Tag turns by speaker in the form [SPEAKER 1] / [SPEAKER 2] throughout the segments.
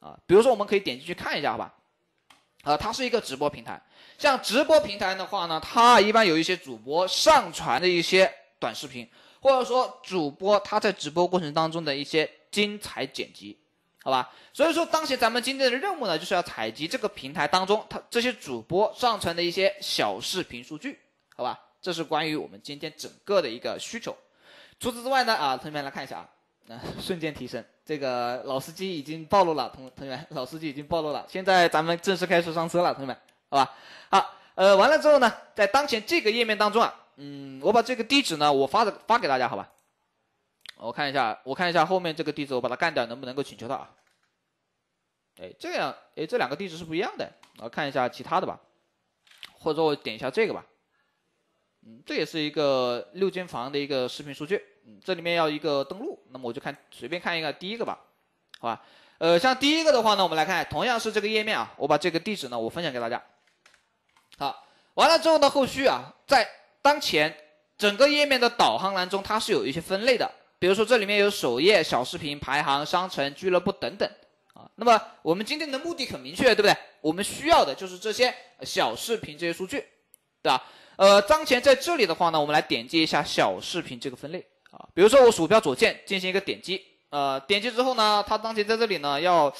[SPEAKER 1] 啊，比如说我们可以点进去看一下，好吧？啊，它是一个直播平台，像直播平台的话呢，它一般有一些主播上传的一些短视频，或者说主播他在直播过程当中的一些精彩剪辑，好吧？所以说，当前咱们今天的任务呢，就是要采集这个平台当中他这些主播上传的一些小视频数据，好吧？这是关于我们今天整个的一个需求。除此之外呢，啊，同学们来看一下啊，那 瞬间提升。这个老司机已经暴露了，同同学们，老司机已经暴露了。现在咱们正式开始上车了，同学们，好吧？好，呃，完了之后呢，在当前这个页面当中啊，嗯，我把这个地址呢，我发的发给大家，好吧？我看一下，我看一下后面这个地址，我把它干掉，能不能够请求到啊？哎，这样，哎，这两个地址是不一样的。我看一下其他的吧，或者我点一下这个吧。嗯，这也是一个六间房的一个视频数据。嗯，这里面要一个登录，那么我就看随便看一个第一个吧，好吧。呃，像第一个的话呢，我们来看，同样是这个页面啊，我把这个地址呢，我分享给大家。好，完了之后呢，后续啊，在当前整个页面的导航栏中，它是有一些分类的，比如说这里面有首页、小视频、排行、商城、俱乐部等等啊。那么我们今天的目的很明确，对不对？我们需要的就是这些小视频这些数据。对吧？呃，当前在这里的话呢，我们来点击一下小视频这个分类啊。比如说我鼠标左键进行一个点击，呃，点击之后呢，它当前在这里呢要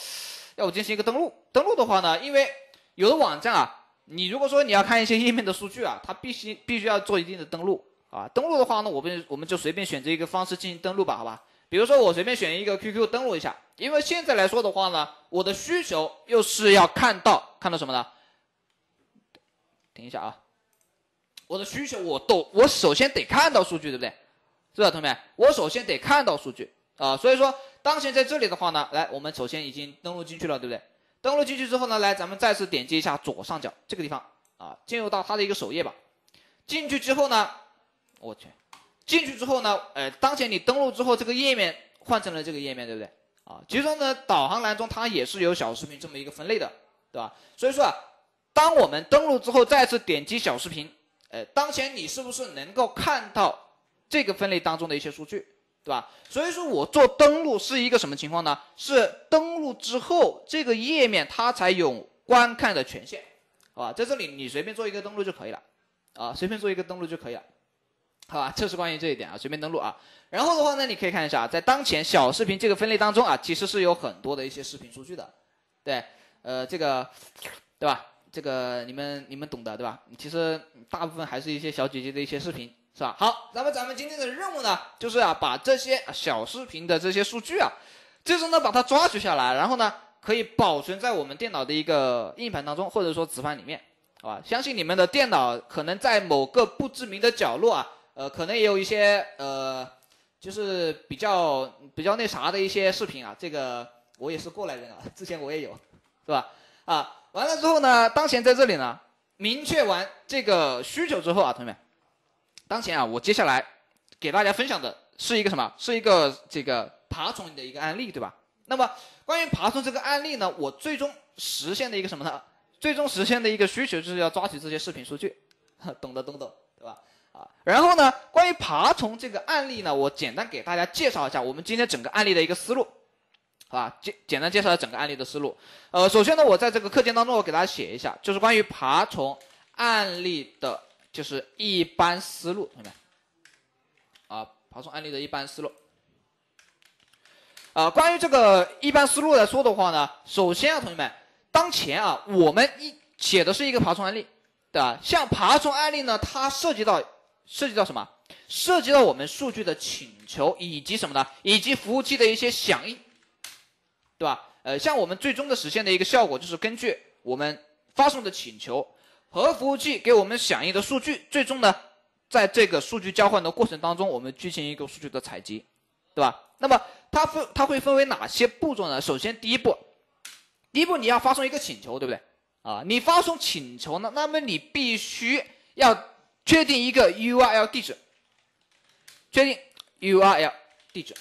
[SPEAKER 1] 要我进行一个登录。登录的话呢，因为有的网站啊，你如果说你要看一些页面的数据啊，它必须必须要做一定的登录啊。登录的话呢，我们我们就随便选择一个方式进行登录吧，好吧？比如说我随便选一个 QQ 登录一下，因为现在来说的话呢，我的需求又是要看到看到什么呢？等一下啊。我的需求，我都我首先得看到数据，对不对？是吧，同学们？我首先得看到数据啊，所以说当前在这里的话呢，来，我们首先已经登录进去了，对不对？登录进去之后呢，来，咱们再次点击一下左上角这个地方啊，进入到它的一个首页吧。进去之后呢，我去，进去之后呢，呃，当前你登录之后，这个页面换成了这个页面，对不对？啊，其中呢，导航栏中它也是有小视频这么一个分类的，对吧？所以说啊，当我们登录之后，再次点击小视频。呃，当前你是不是能够看到这个分类当中的一些数据，对吧？所以说我做登录是一个什么情况呢？是登录之后这个页面它才有观看的权限，好吧？在这里你随便做一个登录就可以了，啊，随便做一个登录就可以了，好吧？这是关于这一点啊，随便登录啊。然后的话呢，你可以看一下，在当前小视频这个分类当中啊，其实是有很多的一些视频数据的，对，呃，这个，对吧？这个你们你们懂的对吧？其实大部分还是一些小姐姐的一些视频，是吧？好，那么咱们今天的任务呢，就是啊，把这些小视频的这些数据啊，最终呢把它抓取下来，然后呢可以保存在我们电脑的一个硬盘当中，或者说磁盘里面，好吧？相信你们的电脑可能在某个不知名的角落啊，呃，可能也有一些呃，就是比较比较那啥的一些视频啊，这个我也是过来人啊，之前我也有，是吧？啊。完了之后呢？当前在这里呢，明确完这个需求之后啊，同学们，当前啊，我接下来给大家分享的是一个什么？是一个这个爬虫的一个案例，对吧？那么关于爬虫这个案例呢，我最终实现的一个什么呢？最终实现的一个需求就是要抓取这些视频数据，懂的都懂，对吧？啊，然后呢，关于爬虫这个案例呢，我简单给大家介绍一下我们今天整个案例的一个思路。好吧，简简单介绍整个案例的思路。呃，首先呢，我在这个课件当中，我给大家写一下，就是关于爬虫案例的，就是一般思路，同学们。啊，爬虫案例的一般思路。啊，关于这个一般思路来说的话呢，首先啊，同学们，当前啊，我们一写的是一个爬虫案例，对吧？像爬虫案例呢，它涉及到涉及到什么？涉及到我们数据的请求以及什么呢？以及服务器的一些响应。对吧？呃，像我们最终的实现的一个效果，就是根据我们发送的请求和服务器给我们响应的数据，最终呢，在这个数据交换的过程当中，我们进行一个数据的采集，对吧？那么它分，它会分为哪些步骤呢？首先第一步，第一步你要发送一个请求，对不对？啊，你发送请求呢，那么你必须要确定一个 URL 地址，确定 URL 地址。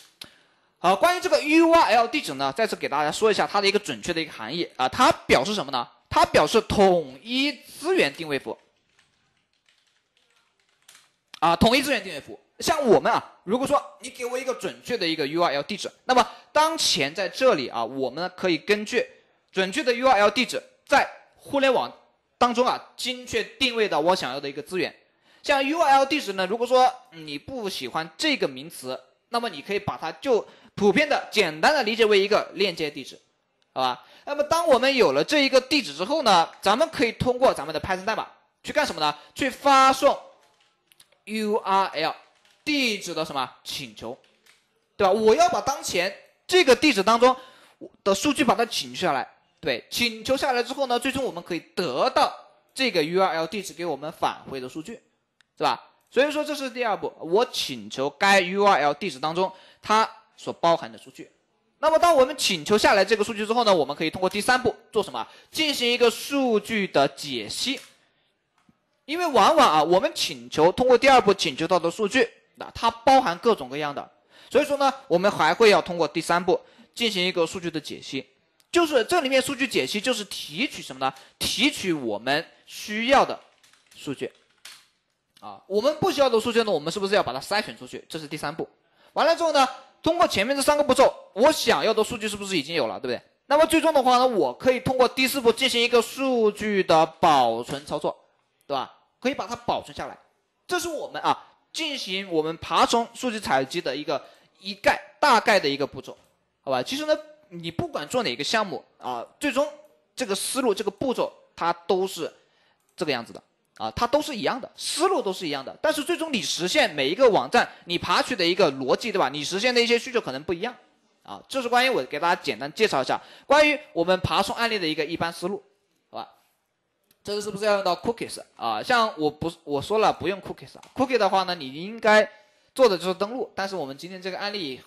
[SPEAKER 1] 好，关于这个 URL 地址呢，再次给大家说一下它的一个准确的一个含义啊，它表示什么呢？它表示统一资源定位符。啊，统一资源定位符，像我们啊，如果说你给我一个准确的一个 URL 地址，那么当前在这里啊，我们可以根据准确的 URL 地址，在互联网当中啊，精确定位到我想要的一个资源。像 URL 地址呢，如果说你不喜欢这个名词，那么你可以把它就。普遍的、简单的理解为一个链接地址，好吧？那么当我们有了这一个地址之后呢？咱们可以通过咱们的 Python 代码去干什么呢？去发送 URL 地址的什么请求，对吧？我要把当前这个地址当中的数据把它请求下来，对，请求下来之后呢，最终我们可以得到这个 URL 地址给我们返回的数据，是吧？所以说这是第二步，我请求该 URL 地址当中它。所包含的数据，那么当我们请求下来这个数据之后呢，我们可以通过第三步做什么？进行一个数据的解析，因为往往啊，我们请求通过第二步请求到的数据，那它包含各种各样的，所以说呢，我们还会要通过第三步进行一个数据的解析，就是这里面数据解析就是提取什么呢？提取我们需要的数据，啊，我们不需要的数据呢，我们是不是要把它筛选出去？这是第三步，完了之后呢？通过前面这三个步骤，我想要的数据是不是已经有了，对不对？那么最终的话呢，我可以通过第四步进行一个数据的保存操作，对吧？可以把它保存下来。这是我们啊，进行我们爬虫数据采集的一个一概大概的一个步骤，好吧？其实呢，你不管做哪个项目啊，最终这个思路、这个步骤它都是这个样子的。啊，它都是一样的，思路都是一样的，但是最终你实现每一个网站你爬取的一个逻辑，对吧？你实现的一些需求可能不一样，啊，这是关于我给大家简单介绍一下关于我们爬虫案例的一个一般思路，好吧？这个是不是要用到 cookies 啊？像我不我说了不用 cookies 啊，cookie 的话呢，你应该做的就是登录，但是我们今天这个案例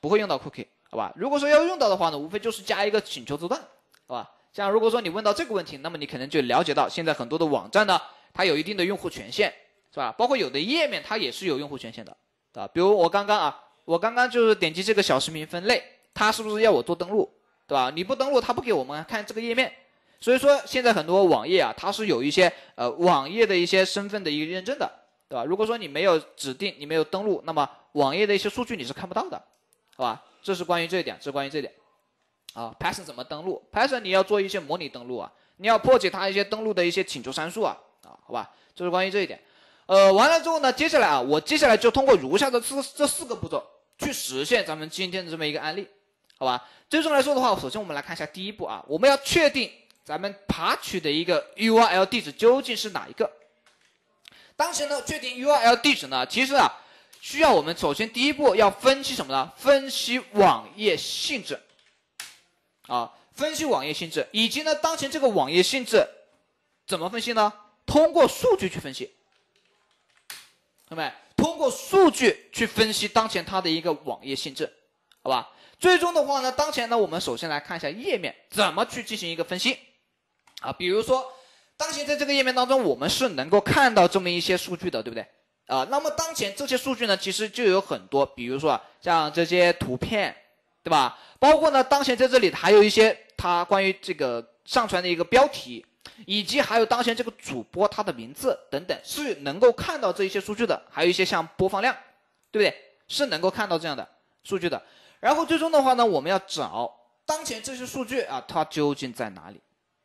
[SPEAKER 1] 不会用到 cookie，好吧？如果说要用到的话呢，无非就是加一个请求字段，好吧？像如果说你问到这个问题，那么你可能就了解到现在很多的网站呢，它有一定的用户权限，是吧？包括有的页面它也是有用户权限的，啊，比如我刚刚啊，我刚刚就是点击这个小视频分类，它是不是要我做登录，对吧？你不登录，它不给我们看这个页面。所以说现在很多网页啊，它是有一些呃网页的一些身份的一个认证的，对吧？如果说你没有指定，你没有登录，那么网页的一些数据你是看不到的，好吧？这是关于这一点，这是关于这一点。啊，Python 怎么登录？Python 你要做一些模拟登录啊，你要破解它一些登录的一些请求参数啊，啊，好吧，这是关于这一点。呃，完了之后呢，接下来啊，我接下来就通过如下的这这四个步骤去实现咱们今天的这么一个案例，好吧？最终来说的话，首先我们来看一下第一步啊，我们要确定咱们爬取的一个 URL 地址究竟是哪一个。当时呢，确定 URL 地址呢，其实啊，需要我们首先第一步要分析什么呢？分析网页性质。啊，分析网页性质，以及呢，当前这个网页性质怎么分析呢？通过数据去分析，同学通过数据去分析当前它的一个网页性质，好吧？最终的话呢，当前呢，我们首先来看一下页面怎么去进行一个分析啊，比如说，当前在这个页面当中，我们是能够看到这么一些数据的，对不对？啊，那么当前这些数据呢，其实就有很多，比如说像这些图片。对吧？包括呢，当前在这里还有一些它关于这个上传的一个标题，以及还有当前这个主播他的名字等等，是能够看到这一些数据的。还有一些像播放量，对不对？是能够看到这样的数据的。然后最终的话呢，我们要找当前这些数据啊，它究竟在哪里，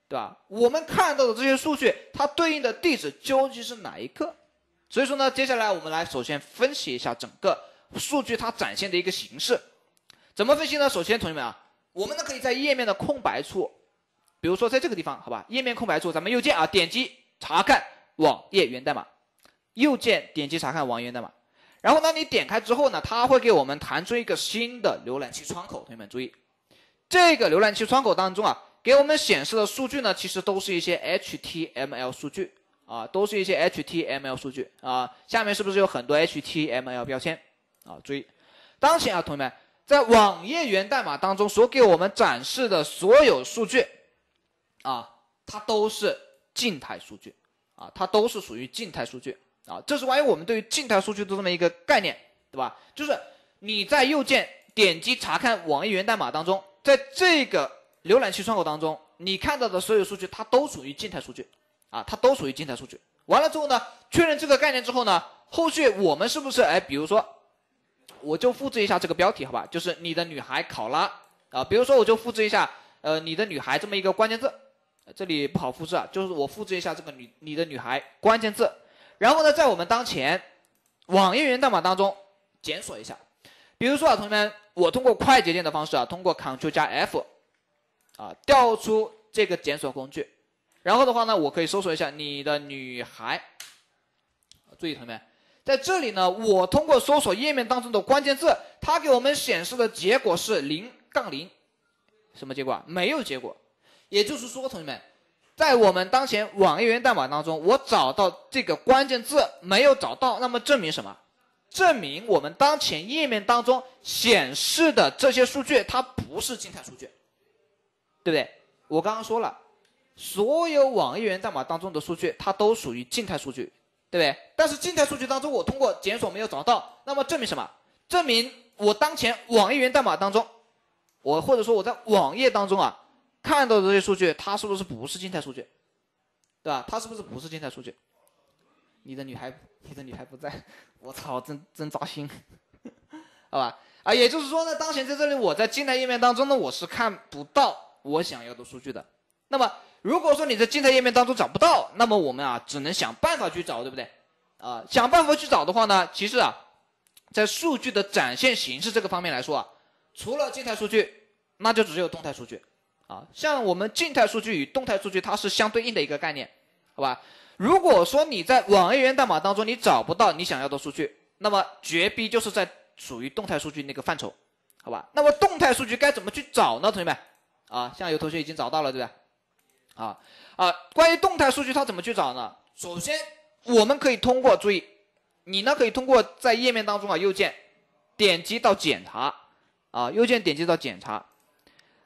[SPEAKER 1] 对吧？我们看到的这些数据，它对应的地址究竟是哪一个？所以说呢，接下来我们来首先分析一下整个数据它展现的一个形式。怎么分析呢？首先，同学们啊，我们呢可以在页面的空白处，比如说在这个地方，好吧，页面空白处，咱们右键啊，点击查看网页源代码，右键点击查看网页源代码。然后呢，你点开之后呢，它会给我们弹出一个新的浏览器窗口。同学们注意，这个浏览器窗口当中啊，给我们显示的数据呢，其实都是一些 HTML 数据啊，都是一些 HTML 数据啊。下面是不是有很多 HTML 标签啊？注意，当前啊，同学们。在网页源代码当中所给我们展示的所有数据，啊，它都是静态数据，啊，它都是属于静态数据，啊，这是关于我们对于静态数据的这么一个概念，对吧？就是你在右键点击查看网页源代码当中，在这个浏览器窗口当中，你看到的所有数据，它都属于静态数据，啊，它都属于静态数据。完了之后呢，确认这个概念之后呢，后续我们是不是哎，比如说？我就复制一下这个标题，好吧，就是你的女孩考拉啊。比如说，我就复制一下，呃，你的女孩这么一个关键字，这里不好复制啊，就是我复制一下这个女你的女孩关键字。然后呢，在我们当前网页源代码当中检索一下。比如说啊，同学们，我通过快捷键的方式啊，通过 Ctrl 加 F 啊，调出这个检索工具。然后的话呢，我可以搜索一下你的女孩。注意，同学们。在这里呢，我通过搜索页面当中的关键字，它给我们显示的结果是零杠零，什么结果没有结果。也就是说，同学们，在我们当前网页源代码当中，我找到这个关键字没有找到，那么证明什么？证明我们当前页面当中显示的这些数据它不是静态数据，对不对？我刚刚说了，所有网页源代码当中的数据它都属于静态数据。对不对？但是静态数据当中，我通过检索没有找到，那么证明什么？证明我当前网页源代码当中，我或者说我在网页当中啊，看到的这些数据，它是不是不是静态数据？对吧？它是不是不是静态数据？你的女孩，你的女孩不在，我操，真真扎心，好吧？啊，也就是说呢，当前在这里，我在静态页面当中呢，我是看不到我想要的数据的。那么，如果说你在静态页面当中找不到，那么我们啊，只能想办法去找，对不对？啊，想办法去找的话呢，其实啊，在数据的展现形式这个方面来说啊，除了静态数据，那就只有动态数据。啊，像我们静态数据与动态数据，它是相对应的一个概念，好吧？如果说你在网页源代码当中你找不到你想要的数据，那么绝逼就是在属于动态数据那个范畴，好吧？那么动态数据该怎么去找呢？同学们，啊，像有同学已经找到了，对不对？啊啊！关于动态数据，它怎么去找呢？首先，我们可以通过注意，你呢可以通过在页面当中啊右键点击到检查啊右键点击到检查，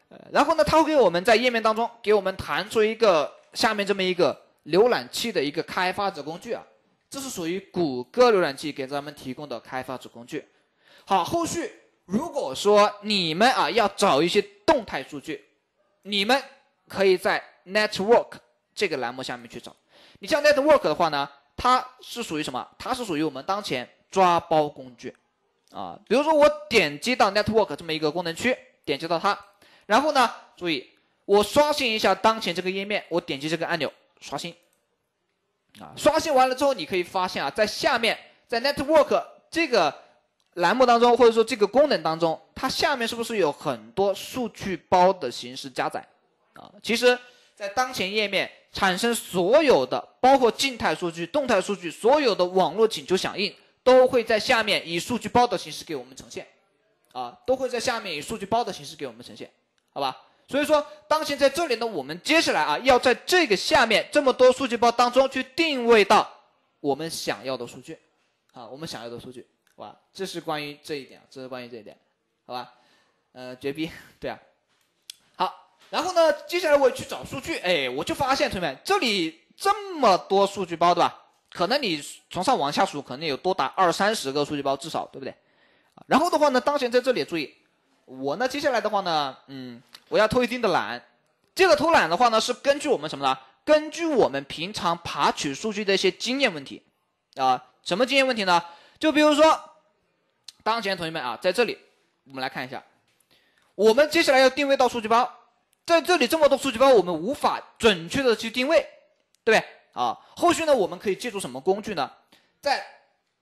[SPEAKER 1] 呃，然后呢，它会给我们在页面当中给我们弹出一个下面这么一个浏览器的一个开发者工具啊，这是属于谷歌浏览器给咱们提供的开发者工具。好，后续如果说你们啊要找一些动态数据，你们可以在 Network 这个栏目下面去找，你像 Network 的话呢，它是属于什么？它是属于我们当前抓包工具啊。比如说我点击到 Network 这么一个功能区，点击到它，然后呢，注意我刷新一下当前这个页面，我点击这个按钮刷新啊。刷新完了之后，你可以发现啊，在下面在 Network 这个栏目当中，或者说这个功能当中，它下面是不是有很多数据包的形式加载啊？其实。在当前页面产生所有的，包括静态数据、动态数据，所有的网络请求响应，都会在下面以数据包的形式给我们呈现，啊，都会在下面以数据包的形式给我们呈现，好吧？所以说，当前在这里呢，我们接下来啊，要在这个下面这么多数据包当中去定位到我们想要的数据，啊，我们想要的数据，好吧？这是关于这一点，这是关于这一点，好吧？呃，绝逼，对啊。然后呢，接下来我去找数据，哎，我就发现同学们这里这么多数据包，对吧？可能你从上往下数，可能有多达二三十个数据包，至少，对不对？啊，然后的话呢，当前在这里注意，我呢接下来的话呢，嗯，我要偷一定的懒，这个偷懒的话呢是根据我们什么呢？根据我们平常爬取数据的一些经验问题，啊，什么经验问题呢？就比如说，当前同学们啊，在这里我们来看一下，我们接下来要定位到数据包。在这里这么多数据包，我们无法准确的去定位，对不对？啊，后续呢，我们可以借助什么工具呢？在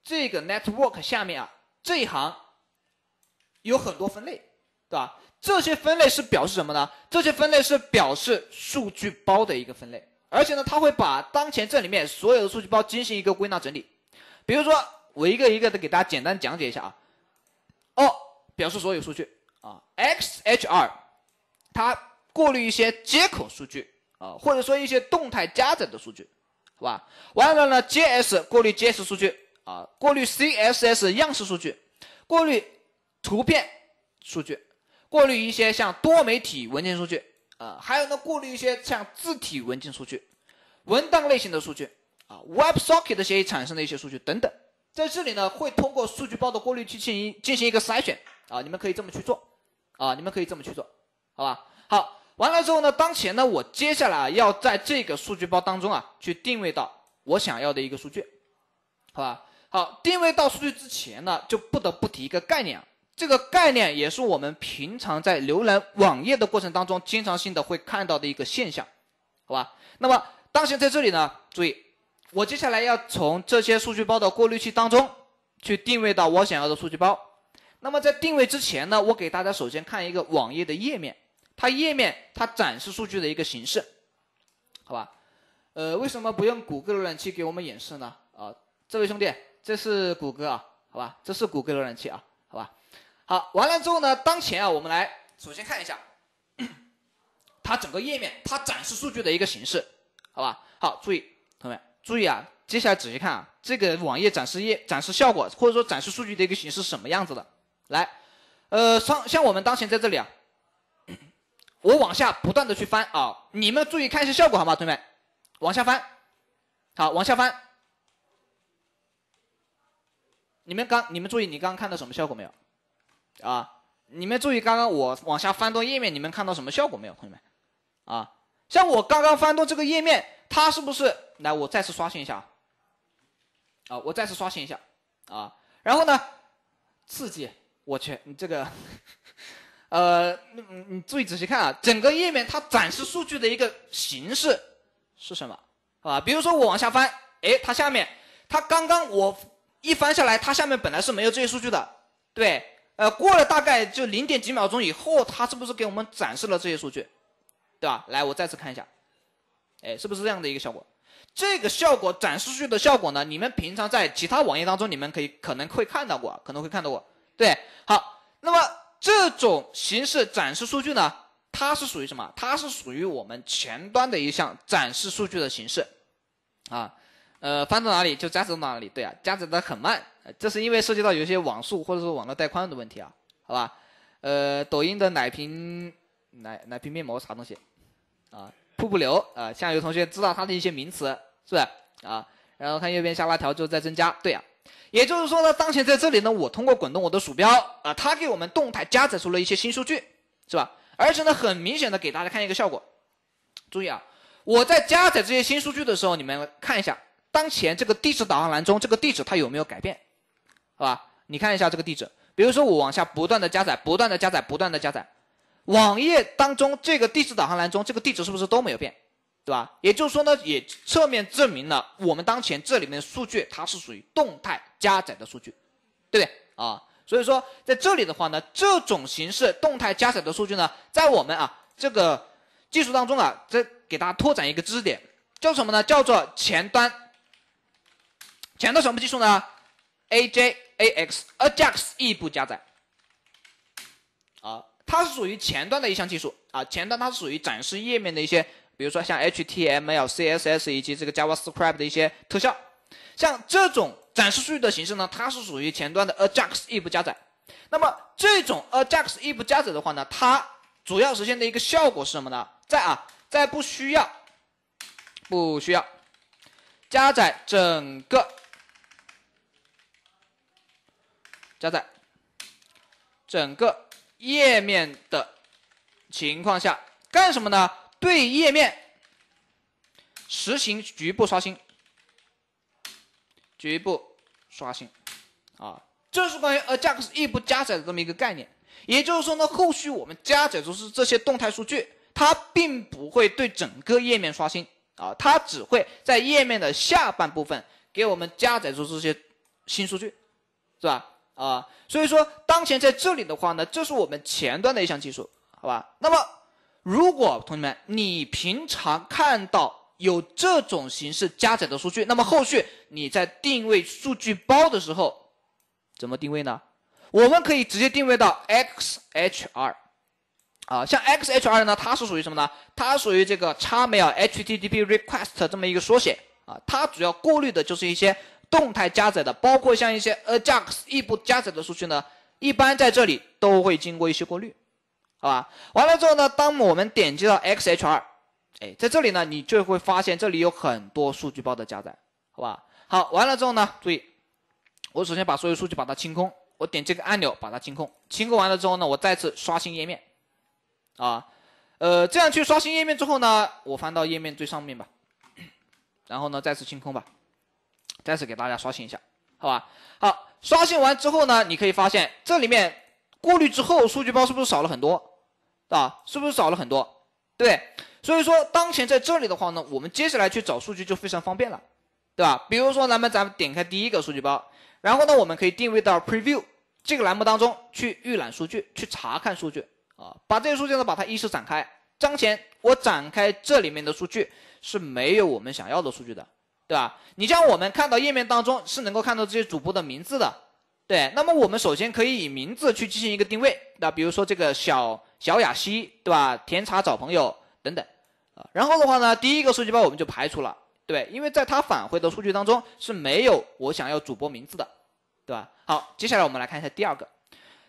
[SPEAKER 1] 这个 network 下面啊，这一行有很多分类，对吧？这些分类是表示什么呢？这些分类是表示数据包的一个分类，而且呢，它会把当前这里面所有的数据包进行一个归纳整理。比如说，我一个一个的给大家简单讲解一下啊。哦，表示所有数据啊，XHR，它。过滤一些接口数据啊，或者说一些动态加载的数据，好吧？完了呢，JS 过滤 JS 数据啊，过滤 CSS 样式数据，过滤图片数据，过滤一些像多媒体文件数据啊，还有呢，过滤一些像字体文件数据、文档类型的数据啊，Web Socket 协议产生的一些数据等等，在这里呢，会通过数据包的过滤器进行进行一个筛选啊，你们可以这么去做啊，你们可以这么去做，好吧？好。完了之后呢？当前呢，我接下来啊要在这个数据包当中啊，去定位到我想要的一个数据，好吧？好，定位到数据之前呢，就不得不提一个概念，这个概念也是我们平常在浏览网页的过程当中，经常性的会看到的一个现象，好吧？那么当前在这里呢，注意，我接下来要从这些数据包的过滤器当中去定位到我想要的数据包。那么在定位之前呢，我给大家首先看一个网页的页面。它页面它展示数据的一个形式，好吧，呃，为什么不用谷歌浏览器给我们演示呢？啊，这位兄弟，这是谷歌啊，好吧，这是谷歌浏览器啊，好吧，好，完了之后呢，当前啊，我们来首先看一下，它整个页面它展示数据的一个形式，好吧，好，注意，同学们注意啊，接下来仔细看啊，这个网页展示页展示效果或者说展示数据的一个形式是什么样子的？来，呃，像像我们当前在这里啊。我往下不断的去翻啊，你们注意看一下效果好吗，同学们，往下翻，好，往下翻。你们刚，你们注意，你刚看到什么效果没有？啊，你们注意刚刚我往下翻动页面，你们看到什么效果没有，同学们？啊，像我刚刚翻动这个页面，它是不是？来，我再次刷新一下。啊，我再次刷新一下。啊，然后呢，刺激，我去，你这个。呃，你注意仔细看啊，整个页面它展示数据的一个形式是什么？好吧，比如说我往下翻，哎，它下面，它刚刚我一翻下来，它下面本来是没有这些数据的，对，呃，过了大概就零点几秒钟以后，它是不是给我们展示了这些数据？对吧？来，我再次看一下，哎，是不是这样的一个效果？这个效果展示数据的效果呢？你们平常在其他网页当中，你们可以可能会看到过，可能会看到过，对，好，那么。这种形式展示数据呢，它是属于什么？它是属于我们前端的一项展示数据的形式，啊，呃，翻到哪里就加载到哪里，对啊，加载的很慢，这是因为涉及到有一些网速或者说网络带宽的问题啊，好吧，呃，抖音的奶瓶奶奶瓶面膜啥东西，啊，瀑布流啊，像有同学知道它的一些名词是不是啊？然后看右边下拉条就在增加，对啊。也就是说呢，当前在这里呢，我通过滚动我的鼠标，啊，它给我们动态加载出了一些新数据，是吧？而且呢，很明显的给大家看一个效果。注意啊，我在加载这些新数据的时候，你们看一下，当前这个地址导航栏中这个地址它有没有改变，好吧？你看一下这个地址，比如说我往下不断的加载，不断的加载，不断的加载，网页当中这个地址导航栏中这个地址是不是都没有变？对吧？也就是说呢，也侧面证明了我们当前这里面的数据它是属于动态加载的数据，对不对啊？所以说在这里的话呢，这种形式动态加载的数据呢，在我们啊这个技术当中啊，再给大家拓展一个知识点，叫什么呢？叫做前端。前端什么技术呢？AJAX，AJAX 异步加载。啊，它是属于前端的一项技术啊，前端它是属于展示页面的一些。比如说像 HTML、CSS 以及这个 Java Script 的一些特效，像这种展示数据的形式呢，它是属于前端的 Ajax 异不加载。那么这种 Ajax 异不加载的话呢，它主要实现的一个效果是什么呢？在啊，在不需要不需要加载整个加载整个页面的情况下，干什么呢？对页面实行局部刷新，局部刷新啊，这是关于 AJAX 不加载的这么一个概念。也就是说呢，后续我们加载出是这些动态数据，它并不会对整个页面刷新啊，它只会在页面的下半部分给我们加载出这些新数据，是吧？啊，所以说当前在这里的话呢，这是我们前端的一项技术，好吧？那么。如果同学们你平常看到有这种形式加载的数据，那么后续你在定位数据包的时候，怎么定位呢？我们可以直接定位到 XHR，啊，像 XHR 呢，它是属于什么呢？它属于这个 x mail HTTP request 这么一个缩写啊，它主要过滤的就是一些动态加载的，包括像一些 ajax 异步加载的数据呢，一般在这里都会经过一些过滤。好吧，完了之后呢，当我们点击到 XHR，哎，在这里呢，你就会发现这里有很多数据包的加载，好吧？好，完了之后呢，注意，我首先把所有数据把它清空，我点这个按钮把它清空，清空完了之后呢，我再次刷新页面，啊，呃，这样去刷新页面之后呢，我翻到页面最上面吧，然后呢，再次清空吧，再次给大家刷新一下，好吧？好，刷新完之后呢，你可以发现这里面过滤之后数据包是不是少了很多？啊，是不是少了很多？对，所以说当前在这里的话呢，我们接下来去找数据就非常方便了，对吧？比如说咱们咱们点开第一个数据包，然后呢，我们可以定位到 Preview 这个栏目当中去预览数据，去查看数据啊，把这些数据呢把它依次展开。当前我展开这里面的数据是没有我们想要的数据的，对吧？你像我们看到页面当中是能够看到这些主播的名字的。对，那么我们首先可以以名字去进行一个定位，那比如说这个小小雅西，对吧？甜茶找朋友等等，啊，然后的话呢，第一个数据包我们就排除了，对，因为在它返回的数据当中是没有我想要主播名字的，对吧？好，接下来我们来看一下第二个，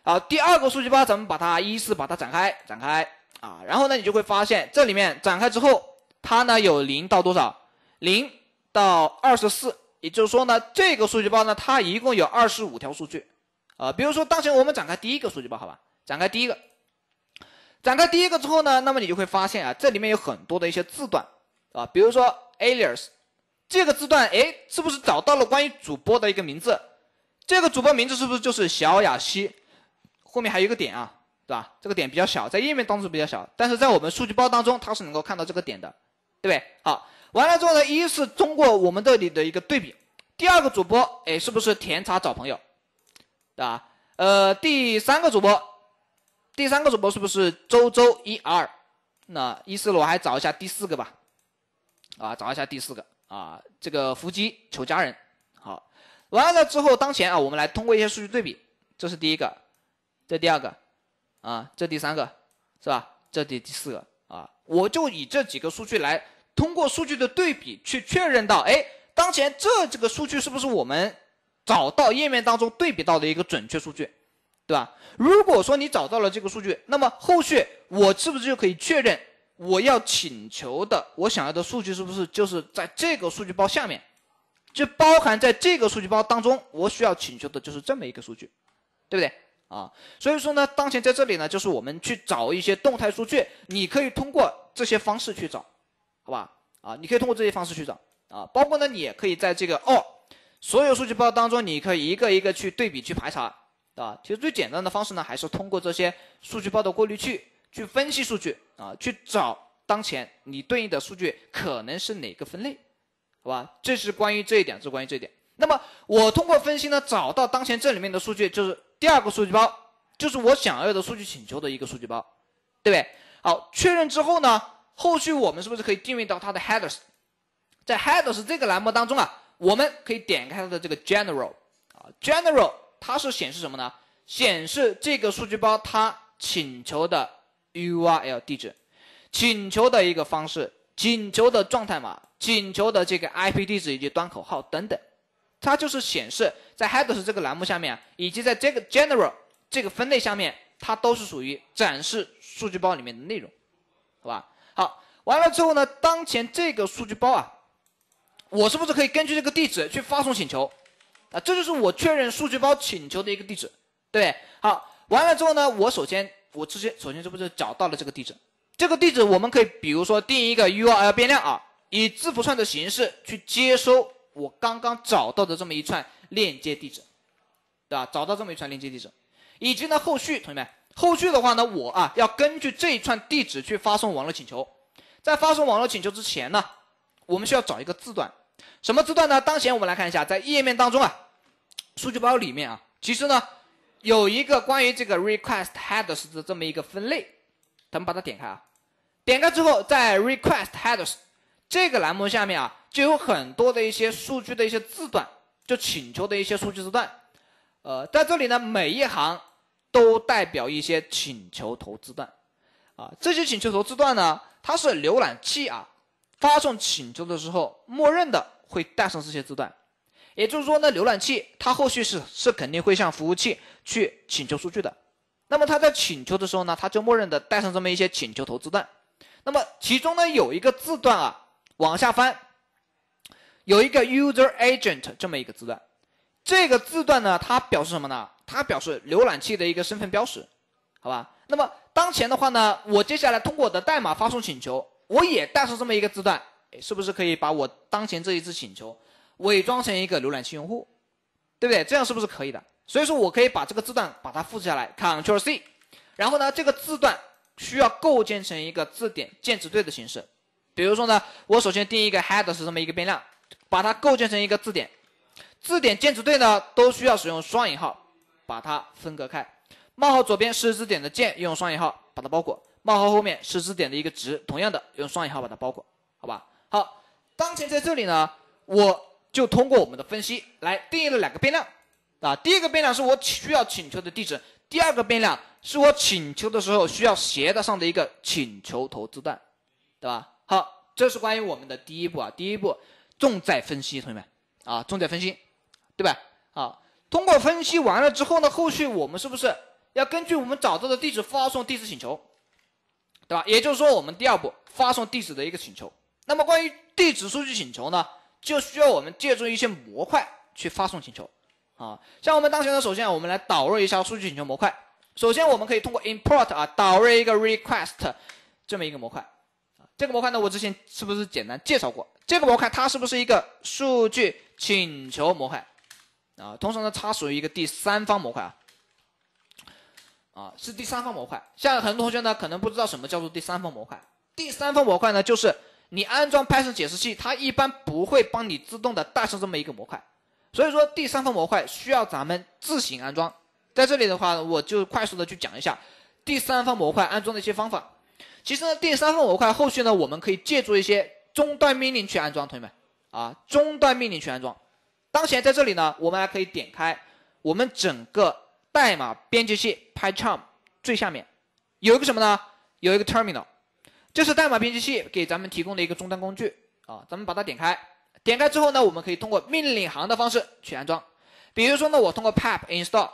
[SPEAKER 1] 好，第二个数据包咱们把它依次把它展开展开啊，然后呢你就会发现这里面展开之后，它呢有零到多少？零到二十四。也就是说呢，这个数据包呢，它一共有二十五条数据，啊，比如说当前我们展开第一个数据包，好吧，展开第一个，展开第一个之后呢，那么你就会发现啊，这里面有很多的一些字段，啊，比如说 alias 这个字段，哎，是不是找到了关于主播的一个名字？这个主播名字是不是就是小雅西？后面还有一个点啊，对吧？这个点比较小，在页面当中比较小，但是在我们数据包当中，它是能够看到这个点的。对不对？好，完了之后呢，一是通过我们这里的一个对比，第二个主播，哎，是不是甜茶找朋友，对吧？呃，第三个主播，第三个主播是不是周周一二？那，一四我还找一下第四个吧，啊，找一下第四个啊，这个伏击求家人。好，完了之后，当前啊，我们来通过一些数据对比，这是第一个，这第二个，啊，这第三个，是吧？这第第四个。啊，我就以这几个数据来，通过数据的对比去确认到，哎，当前这这个数据是不是我们找到页面当中对比到的一个准确数据，对吧？如果说你找到了这个数据，那么后续我是不是就可以确认我要请求的，我想要的数据是不是就是在这个数据包下面，就包含在这个数据包当中，我需要请求的就是这么一个数据，对不对？啊，所以说呢，当前在这里呢，就是我们去找一些动态数据，你可以通过这些方式去找，好吧？啊，你可以通过这些方式去找，啊，包括呢，你也可以在这个哦，所有数据包当中，你可以一个一个去对比去排查，啊，其实最简单的方式呢，还是通过这些数据包的过滤器去分析数据，啊，去找当前你对应的数据可能是哪个分类，好吧？这是关于这一点，这是关于这一点。那么我通过分析呢，找到当前这里面的数据就是。第二个数据包就是我想要的数据请求的一个数据包，对不对？好，确认之后呢，后续我们是不是可以定位到它的 headers？在 headers 这个栏目当中啊，我们可以点开它的这个 general 啊，general 它是显示什么呢？显示这个数据包它请求的 URL 地址、请求的一个方式、请求的状态码、请求的这个 IP 地址以及端口号等等。它就是显示在 headers 这个栏目下面，以及在这个 general 这个分类下面，它都是属于展示数据包里面的内容，好吧？好，完了之后呢，当前这个数据包啊，我是不是可以根据这个地址去发送请求啊？这就是我确认数据包请求的一个地址，对？好，完了之后呢，我首先我直接首先是不是找到了这个地址？这个地址我们可以比如说定一个 URL 变量啊，以字符串的形式去接收。我刚刚找到的这么一串链接地址，对吧？找到这么一串链接地址，以及呢，后续同学们，后续的话呢，我啊要根据这一串地址去发送网络请求。在发送网络请求之前呢，我们需要找一个字段，什么字段呢？当前我们来看一下，在页面当中啊，数据包里面啊，其实呢有一个关于这个 request headers 的这么一个分类，咱们把它点开啊，点开之后，在 request headers 这个栏目下面啊。就有很多的一些数据的一些字段，就请求的一些数据字段，呃，在这里呢，每一行都代表一些请求投资段，啊，这些请求投资段呢，它是浏览器啊发送请求的时候，默认的会带上这些字段，也就是说呢，浏览器它后续是是肯定会向服务器去请求数据的，那么它在请求的时候呢，它就默认的带上这么一些请求投资段，那么其中呢有一个字段啊，往下翻。有一个 user agent 这么一个字段，这个字段呢，它表示什么呢？它表示浏览器的一个身份标识，好吧。那么当前的话呢，我接下来通过我的代码发送请求，我也带上这么一个字段，哎，是不是可以把我当前这一次请求伪装成一个浏览器用户，对不对？这样是不是可以的？所以说我可以把这个字段把它复制下来 c t r l C，然后呢，这个字段需要构建成一个字典键值对的形式，比如说呢，我首先定一个 head 是这么一个变量。把它构建成一个字典，字典建值对呢，都需要使用双引号把它分隔开。冒号左边是字典的键，用双引号把它包裹；冒号后面是字典的一个值，同样的用双引号把它包裹，好吧？好，当前在这里呢，我就通过我们的分析来定义了两个变量啊。第一个变量是我需要请求的地址，第二个变量是我请求的时候需要携带上的一个请求投资段，对吧？好，这是关于我们的第一步啊，第一步。重在分析，同学们啊，重在分析，对吧？啊，通过分析完了之后呢，后续我们是不是要根据我们找到的地址发送地址请求，对吧？也就是说，我们第二步发送地址的一个请求。那么关于地址数据请求呢，就需要我们借助一些模块去发送请求。啊，像我们当前呢，首先我们来导入一下数据请求模块。首先我们可以通过 import 啊，导入一个 request 这么一个模块。这个模块呢，我之前是不是简单介绍过？这个模块它是不是一个数据请求模块啊？通常呢，它属于一个第三方模块啊，啊，是第三方模块。像很多同学呢，可能不知道什么叫做第三方模块。第三方模块呢，就是你安装 Python 解释器，它一般不会帮你自动的带上这么一个模块，所以说第三方模块需要咱们自行安装。在这里的话，我就快速的去讲一下第三方模块安装的一些方法。其实呢，第三份模块后续呢，我们可以借助一些终端命令去安装。同学们，啊，终端命令去安装。当前在这里呢，我们还可以点开我们整个代码编辑器 PyCharm 最下面有一个什么呢？有一个 Terminal，这是代码编辑器给咱们提供的一个终端工具啊。咱们把它点开，点开之后呢，我们可以通过命令行的方式去安装。比如说呢，我通过 pip install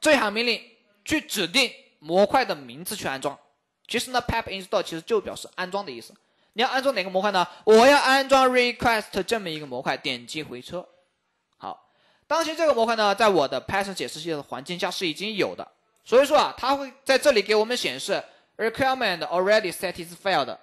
[SPEAKER 1] 这行命令去指定模块的名字去安装。其实呢，pip install 其实就表示安装的意思。你要安装哪个模块呢？我要安装 request 这么一个模块，点击回车。好，当前这个模块呢，在我的 Python 解释器的环境下是已经有的，所以说啊，它会在这里给我们显示 requirement already satisfied 的。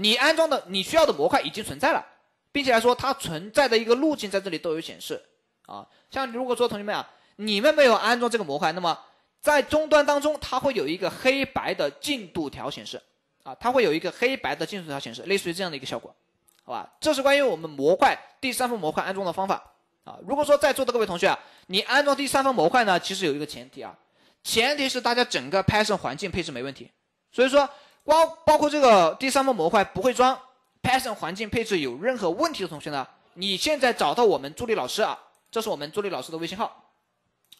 [SPEAKER 1] 你安装的你需要的模块已经存在了，并且来说它存在的一个路径在这里都有显示。啊，像如果说同学们啊，你们没有安装这个模块，那么在终端当中，它会有一个黑白的进度条显示，啊，它会有一个黑白的进度条显示，类似于这样的一个效果，好吧？这是关于我们模块第三方模块安装的方法啊。如果说在座的各位同学啊，你安装第三方模块呢，其实有一个前提啊，前提是大家整个 Python 环境配置没问题。所以说，包包括这个第三方模块不会装，Python 环境配置有任何问题的同学呢，你现在找到我们朱理老师啊，这是我们朱理老师的微信号，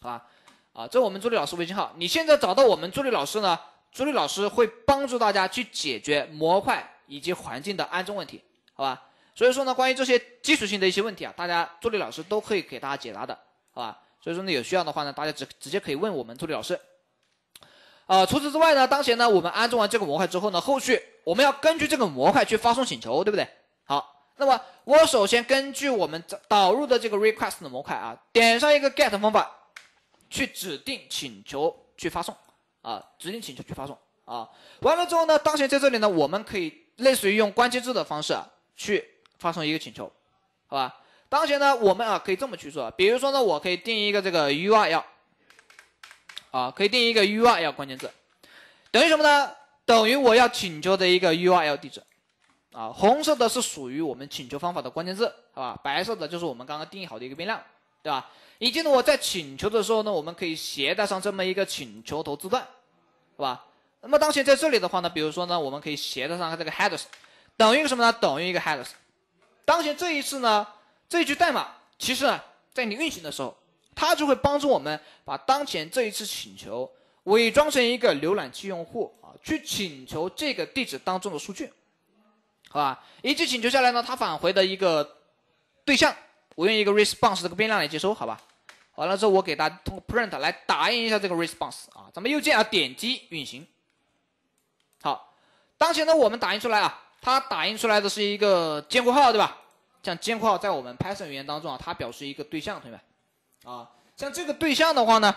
[SPEAKER 1] 好吧？啊，这我们朱理老师微信号，你现在找到我们朱理老师呢，朱理老师会帮助大家去解决模块以及环境的安装问题，好吧？所以说呢，关于这些基础性的一些问题啊，大家朱理老师都可以给大家解答的，好吧？所以说呢，有需要的话呢，大家直直接可以问我们朱理老师。啊，除此之外呢，当前呢，我们安装完这个模块之后呢，后续我们要根据这个模块去发送请求，对不对？好，那么我首先根据我们导导入的这个 request 的模块啊，点上一个 get 方法。去指定请求去发送啊，指定请求去发送啊，完了之后呢，当前在这里呢，我们可以类似于用关键字的方式去发送一个请求，好吧？当前呢，我们啊可以这么去做，比如说呢，我可以定一个这个 URL 啊，可以定一个 URL 关键字，等于什么呢？等于我要请求的一个 URL 地址啊。红色的是属于我们请求方法的关键字，好吧？白色的就是我们刚刚定义好的一个变量，对吧？以及呢，我在请求的时候呢，我们可以携带上这么一个请求投资段，是吧？那么当前在这里的话呢，比如说呢，我们可以携带上这个 headers 等于一个什么呢？等于一个 headers。当前这一次呢，这句代码其实，在你运行的时候，它就会帮助我们把当前这一次请求伪装成一个浏览器用户啊，去请求这个地址当中的数据，好吧？一句请求下来呢，它返回的一个对象，我用一个 response 这个变量来接收，好吧？完了之后，我给大家通过 print 来打印一下这个 response 啊，咱们右键啊点击运行。好，当前呢我们打印出来啊，它打印出来的是一个监括号对吧？像监括号在我们 Python 语言当中啊，它表示一个对象，同学们啊，像这个对象的话呢，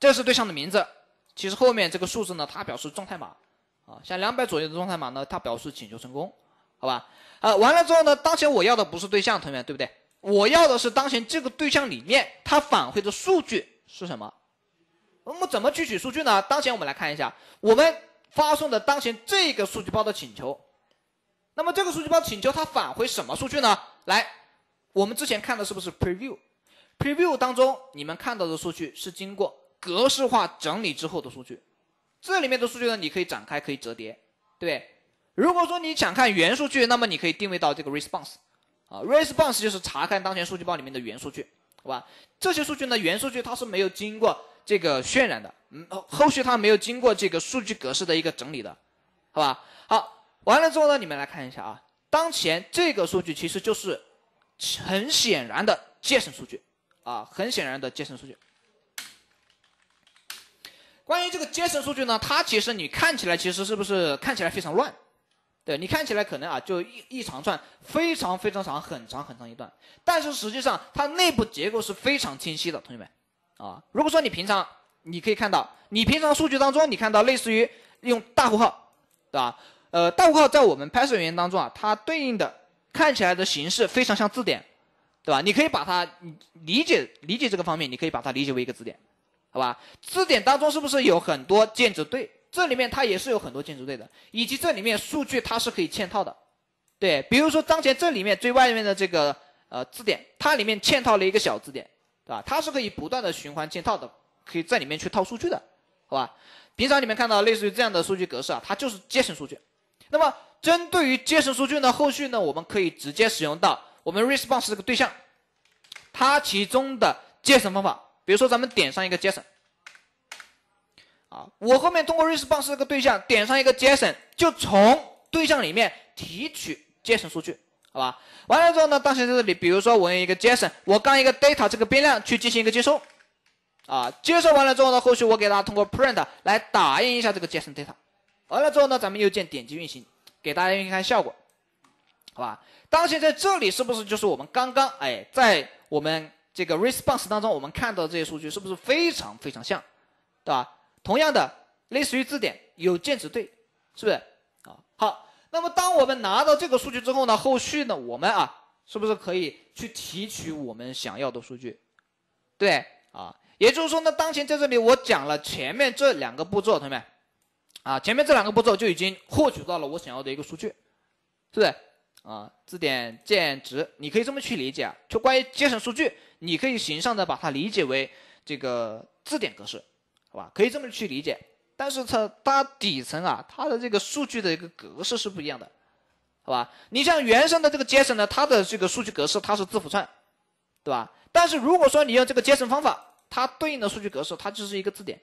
[SPEAKER 1] 这是对象的名字，其实后面这个数字呢，它表示状态码啊，像两百左右的状态码呢，它表示请求成功，好吧？啊，完了之后呢，当前我要的不是对象，同学们，对不对？我要的是当前这个对象里面它返回的数据是什么？我们怎么去取数据呢？当前我们来看一下，我们发送的当前这个数据包的请求，那么这个数据包请求它返回什么数据呢？来，我们之前看的是不是 preview？preview 当中你们看到的数据是经过格式化整理之后的数据，这里面的数据呢，你可以展开可以折叠，对。如果说你想看原数据，那么你可以定位到这个 response。啊，response 就是查看当前数据包里面的原数据，好吧？这些数据呢，原数据它是没有经过这个渲染的，嗯，后续它没有经过这个数据格式的一个整理的，好吧？好，完了之后呢，你们来看一下啊，当前这个数据其实就是很显然的 JSON 数据，啊，很显然的 JSON 数据。关于这个 JSON 数据呢，它其实你看起来其实是不是看起来非常乱？对你看起来可能啊，就一一长串，非常非常长，很长很长一段，但是实际上它内部结构是非常清晰的，同学们啊。如果说你平常你可以看到，你平常数据当中，你看到类似于用大括号，对吧？呃，大括号在我们拍摄人员当中啊，它对应的看起来的形式非常像字典，对吧？你可以把它理解理解这个方面，你可以把它理解为一个字典，好吧？字典当中是不是有很多键值对？这里面它也是有很多建筑对的，以及这里面数据它是可以嵌套的，对，比如说当前这里面最外面的这个呃字典，它里面嵌套了一个小字典，对吧？它是可以不断的循环嵌套的，可以在里面去套数据的，好吧？平常你们看到类似于这样的数据格式啊，它就是 JSON 数据。那么针对于 JSON 数据呢，后续呢我们可以直接使用到我们 response 这个对象，它其中的 JSON 方法，比如说咱们点上一个 JSON。啊，我后面通过 response 这个对象点上一个 JSON，就从对象里面提取 JSON 数据，好吧？完了之后呢，当前在这里，比如说我用一个 JSON，我刚一个 data 这个变量去进行一个接收，啊，接收完了之后呢，后续我给大家通过 print 来打印一下这个 JSON data，完了之后呢，咱们右键点击运行，给大家运行看效果，好吧？当前在这里是不是就是我们刚刚哎，在我们这个 response 当中我们看到的这些数据是不是非常非常像，对吧？同样的，类似于字典有键值对，是不是啊？好，那么当我们拿到这个数据之后呢？后续呢？我们啊，是不是可以去提取我们想要的数据？对啊，也就是说呢，当前在这里我讲了前面这两个步骤，同学们啊，前面这两个步骤就已经获取到了我想要的一个数据，是不是啊？字典键值，你可以这么去理解，就关于节省数据，你可以形象的把它理解为这个字典格式。好吧，可以这么去理解，但是它它底层啊，它的这个数据的一个格式是不一样的，好吧？你像原生的这个 JSON 呢，它的这个数据格式它是字符串，对吧？但是如果说你用这个 JSON 方法，它对应的数据格式它就是一个字典，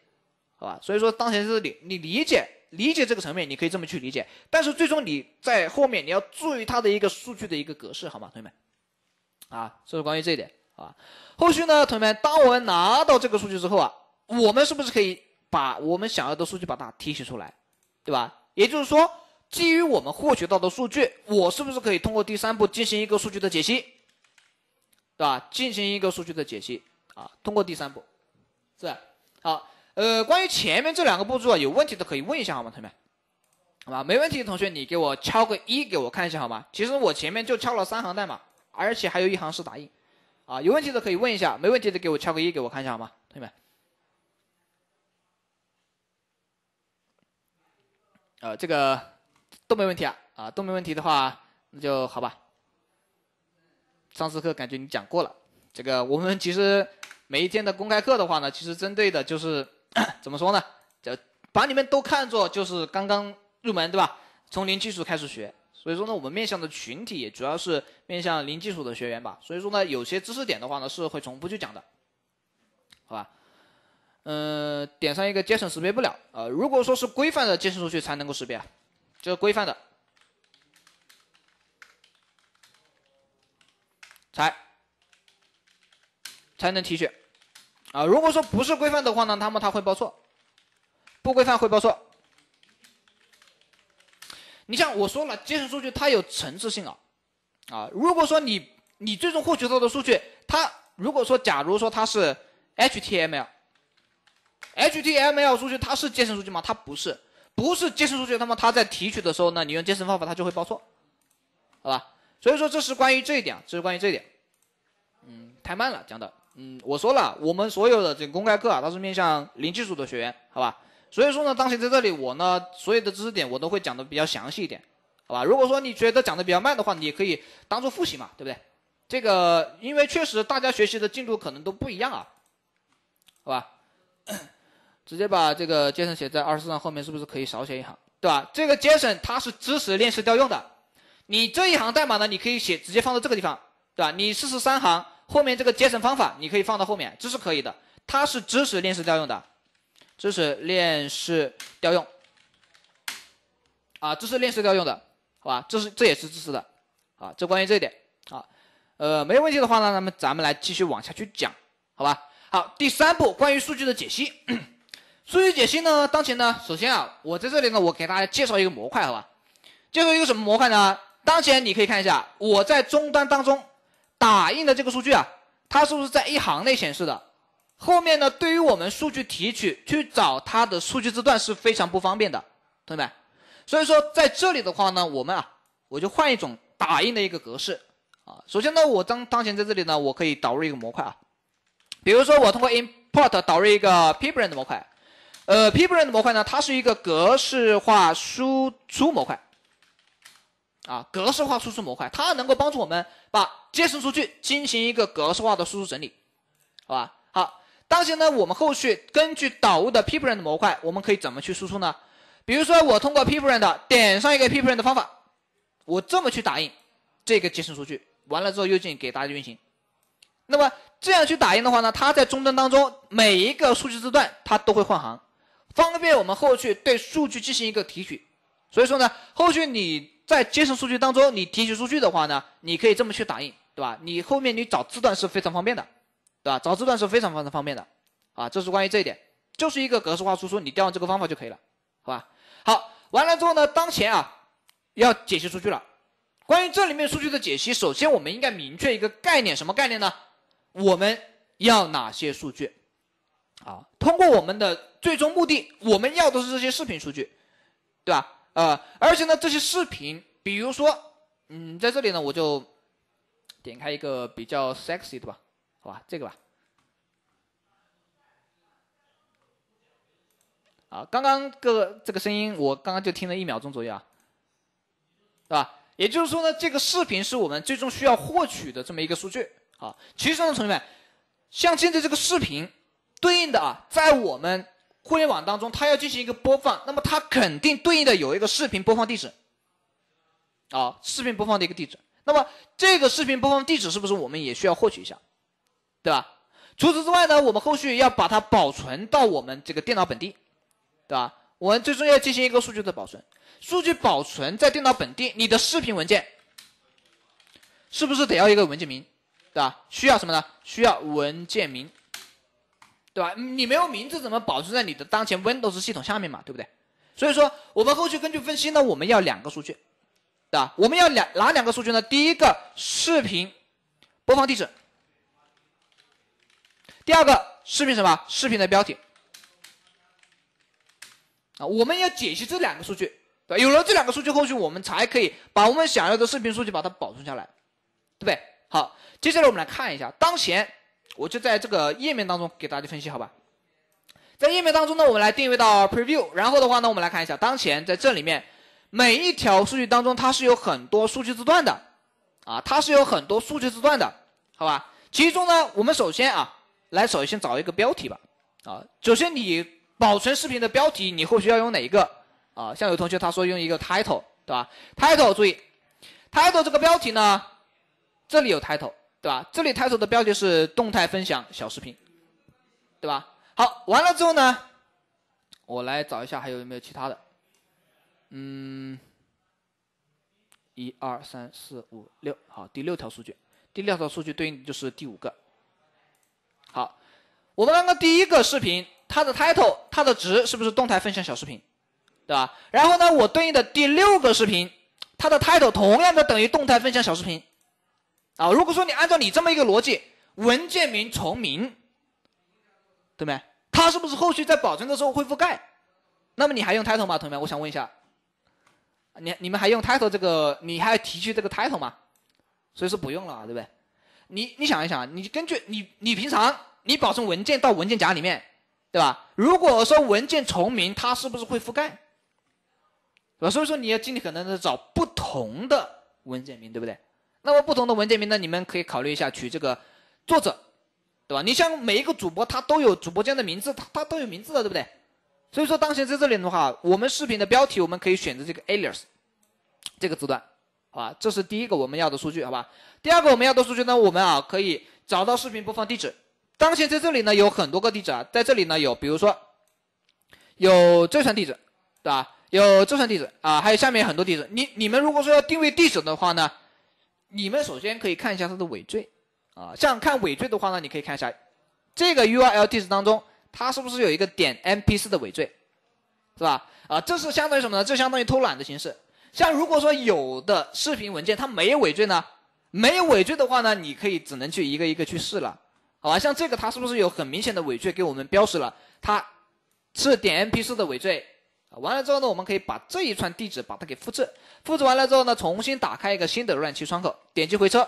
[SPEAKER 1] 好吧？所以说，当前这里你理解理解这个层面，你可以这么去理解，但是最终你在后面你要注意它的一个数据的一个格式，好吗，同学们？啊，这是关于这一点，好吧？后续呢，同学们，当我们拿到这个数据之后啊。我们是不是可以把我们想要的数据把它提取出来，对吧？也就是说，基于我们获取到的数据，我是不是可以通过第三步进行一个数据的解析，对吧？进行一个数据的解析啊，通过第三步，是好。呃，关于前面这两个步骤啊，有问题的可以问一下好吗，同学们？好吧，没问题的同学你给我敲个一给我看一下好吗？其实我前面就敲了三行代码，而且还有一行是打印，啊，有问题的可以问一下，没问题的给我敲个一给我看一下好吗，同学们？呃，这个都没问题啊，啊都没问题的话，那就好吧。上次课感觉你讲过了，这个我们其实每一天的公开课的话呢，其实针对的就是 怎么说呢？就把你们都看作就是刚刚入门对吧？从零基础开始学，所以说呢，我们面向的群体也主要是面向零基础的学员吧。所以说呢，有些知识点的话呢是会重复去讲的，好吧？嗯，点上一个 JSON 识别不了啊。如果说是规范的 JSON 数据才能够识别，就是规范的才才能提取啊。如果说不是规范的话呢，那么它会报错，不规范会报错。你像我说了，JSON 数据它有层次性啊啊。如果说你你最终获取到的数据，它如果说假如说它是 HTML。HTML 数据它是健身数据吗？它不是，不是健身数据，那么它在提取的时候呢，你用健身方法它就会报错，好吧？所以说这是关于这一点，这是关于这一点。嗯，太慢了讲的，嗯，我说了，我们所有的这个公开课啊，它是面向零基础的学员，好吧？所以说呢，当前在这里我呢，所有的知识点我都会讲的比较详细一点，好吧？如果说你觉得讲的比较慢的话，你也可以当做复习嘛，对不对？这个因为确实大家学习的进度可能都不一样啊，好吧？直接把这个 JSON 写在二十行后面，是不是可以少写一行，对吧？这个 JSON 它是支持链式调用的，你这一行代码呢，你可以写直接放到这个地方，对吧？你四十三行后面这个 JSON 方法，你可以放到后面，这是可以的。它是支持链式调用的，支持链式调用，啊，支持链式调用的，好吧？这是这也是支持的，啊，这关于这一点，啊，呃，没有问题的话呢，那么咱们来继续往下去讲，好吧？好，第三步关于数据的解析。数据解析呢？当前呢？首先啊，我在这里呢，我给大家介绍一个模块，好吧？介绍一个什么模块呢？当前你可以看一下，我在终端当中打印的这个数据啊，它是不是在一行内显示的？后面呢，对于我们数据提取去找它的数据字段是非常不方便的，同学们。所以说在这里的话呢，我们啊，我就换一种打印的一个格式啊。首先呢，我当当前在这里呢，我可以导入一个模块啊，比如说我通过 import 导入一个 p b r a n 的模块。呃 p p r a n d 模块呢，它是一个格式化输出模块，啊，格式化输出模块，它能够帮助我们把接收数据进行一个格式化的输出整理，好吧？好，当前呢，我们后续根据导入的 p p r a n d 模块，我们可以怎么去输出呢？比如说我通过 p p r a n d 点上一个 p p r a n d 的方法，我这么去打印这个接收数据，完了之后又进给大家运行。那么这样去打印的话呢，它在终端当中每一个数据字段它都会换行。方便我们后续对数据进行一个提取，所以说呢，后续你在接收数据当中，你提取数据的话呢，你可以这么去打印，对吧？你后面你找字段是非常方便的，对吧？找字段是非常非常方便的，啊，这是关于这一点，就是一个格式化输出，你调用这个方法就可以了，好吧？好，完了之后呢，当前啊要解析数据了，关于这里面数据的解析，首先我们应该明确一个概念，什么概念呢？我们要哪些数据？啊？通过我们的最终目的，我们要的是这些视频数据，对吧？呃，而且呢，这些视频，比如说，嗯，在这里呢，我就点开一个比较 sexy，的吧？好吧，这个吧。啊，刚刚个这个声音，我刚刚就听了一秒钟左右，啊，对吧？也就是说呢，这个视频是我们最终需要获取的这么一个数据。啊，其实呢，同学们，像现在这个视频。对应的啊，在我们互联网当中，它要进行一个播放，那么它肯定对应的有一个视频播放地址，啊，视频播放的一个地址。那么这个视频播放地址是不是我们也需要获取一下，对吧？除此之外呢，我们后续要把它保存到我们这个电脑本地，对吧？我们最终要进行一个数据的保存，数据保存在电脑本地，你的视频文件是不是得要一个文件名，对吧？需要什么呢？需要文件名。对吧？你没有名字怎么保存在你的当前 Windows 系统下面嘛？对不对？所以说，我们后续根据分析呢，我们要两个数据，对吧？我们要两哪两个数据呢？第一个视频播放地址，第二个视频什么？视频的标题啊？我们要解析这两个数据，对，有了这两个数据，后续我们才可以把我们想要的视频数据把它保存下来，对不对？好，接下来我们来看一下当前。我就在这个页面当中给大家分析，好吧？在页面当中呢，我们来定位到 Preview，然后的话呢，我们来看一下当前在这里面每一条数据当中，它是有很多数据字段的，啊，它是有很多数据字段的，好吧？其中呢，我们首先啊，来首先找一个标题吧，啊，首先你保存视频的标题，你后续要用哪一个？啊，像有同学他说用一个 Title，对吧？Title，注意，Title 这个标题呢，这里有 Title。对吧？这里 title 的标题是动态分享小视频，对吧？好，完了之后呢，我来找一下还有没有其他的。嗯，一二三四五六，好，第六条数据，第六条数据对应就是第五个。好，我们刚刚第一个视频，它的 title，它的值是不是动态分享小视频？对吧？然后呢，我对应的第六个视频，它的 title 同样的等于动态分享小视频。啊，如果说你按照你这么一个逻辑，文件名重名，对没？它是不是后续在保存的时候会覆盖？那么你还用 title 吗？同学们，我想问一下，你你们还用 title 这个？你还要提取这个 title 吗？所以说不用了，对不对？你你想一想，你根据你你平常你保存文件到文件夹里面，对吧？如果说文件重名，它是不是会覆盖？对吧？所以说你要尽可能的找不同的文件名，对不对？那么不同的文件名呢？你们可以考虑一下取这个作者，对吧？你像每一个主播，他都有直播间的名字，他他都有名字的，对不对？所以说，当前在这里的话，我们视频的标题我们可以选择这个 alias 这个字段，好吧？这是第一个我们要的数据，好吧？第二个我们要的数据呢，我们啊可以找到视频播放地址。当前在这里呢有很多个地址啊，在这里呢有比如说有这串地址，对吧？有这串地址啊，还有下面很多地址。你你们如果说要定位地址的话呢？你们首先可以看一下它的尾缀，啊，像看尾缀的话呢，你可以看一下这个 URL 地址当中，它是不是有一个点 MP4 的尾缀，是吧？啊，这是相当于什么呢？这相当于偷懒的形式。像如果说有的视频文件它没有尾缀呢，没有尾缀的话呢，你可以只能去一个一个去试了，好吧？像这个它是不是有很明显的尾缀给我们标识了？它是点 MP4 的尾缀。完了之后呢，我们可以把这一串地址把它给复制。复制完了之后呢，重新打开一个新的浏览器窗口，点击回车，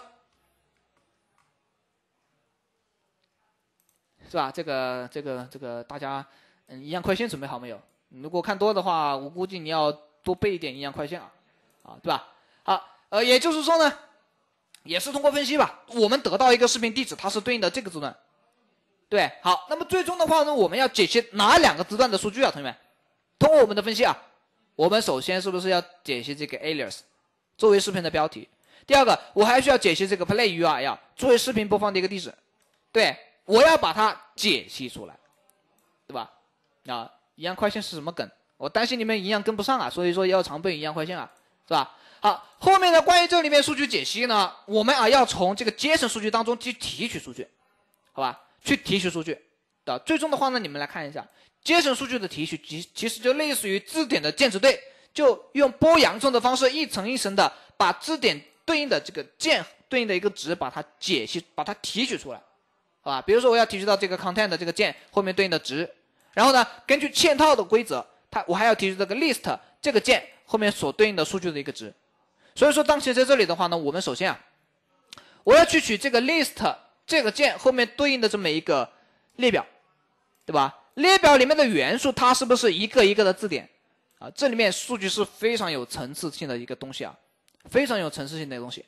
[SPEAKER 1] 是吧？这个、这个、这个，大家嗯，一样快线准备好没有？如果看多的话，我估计你要多备一点一样快线啊，啊，对吧？好，呃，也就是说呢，也是通过分析吧，我们得到一个视频地址，它是对应的这个字段，对，好。那么最终的话呢，我们要解析哪两个字段的数据啊，同学们？通过我们的分析啊，我们首先是不是要解析这个 alias 作为视频的标题？第二个，我还需要解析这个 play url 作为视频播放的一个地址，对我要把它解析出来，对吧？啊，营养快线是什么梗？我担心你们营养跟不上啊，所以说要常备营养快线啊，是吧？好，后面的关于这里面数据解析呢，我们啊要从这个 JSON 数据当中去提取数据，好吧？去提取数据的，最终的话呢，你们来看一下。阶层数据的提取，其其实就类似于字典的键值对，就用剥洋葱的方式，一层一层的把字典对应的这个键对应的一个值，把它解析，把它提取出来，好吧？比如说我要提取到这个 content 这个键后面对应的值，然后呢，根据嵌套的规则，它我还要提取这个 list 这个键后面所对应的数据的一个值。所以说，当前在这里的话呢，我们首先啊，我要去取这个 list 这个键后面对应的这么一个列表，对吧？列表里面的元素，它是不是一个一个的字典啊？这里面数据是非常有层次性的一个东西啊，非常有层次性的东西，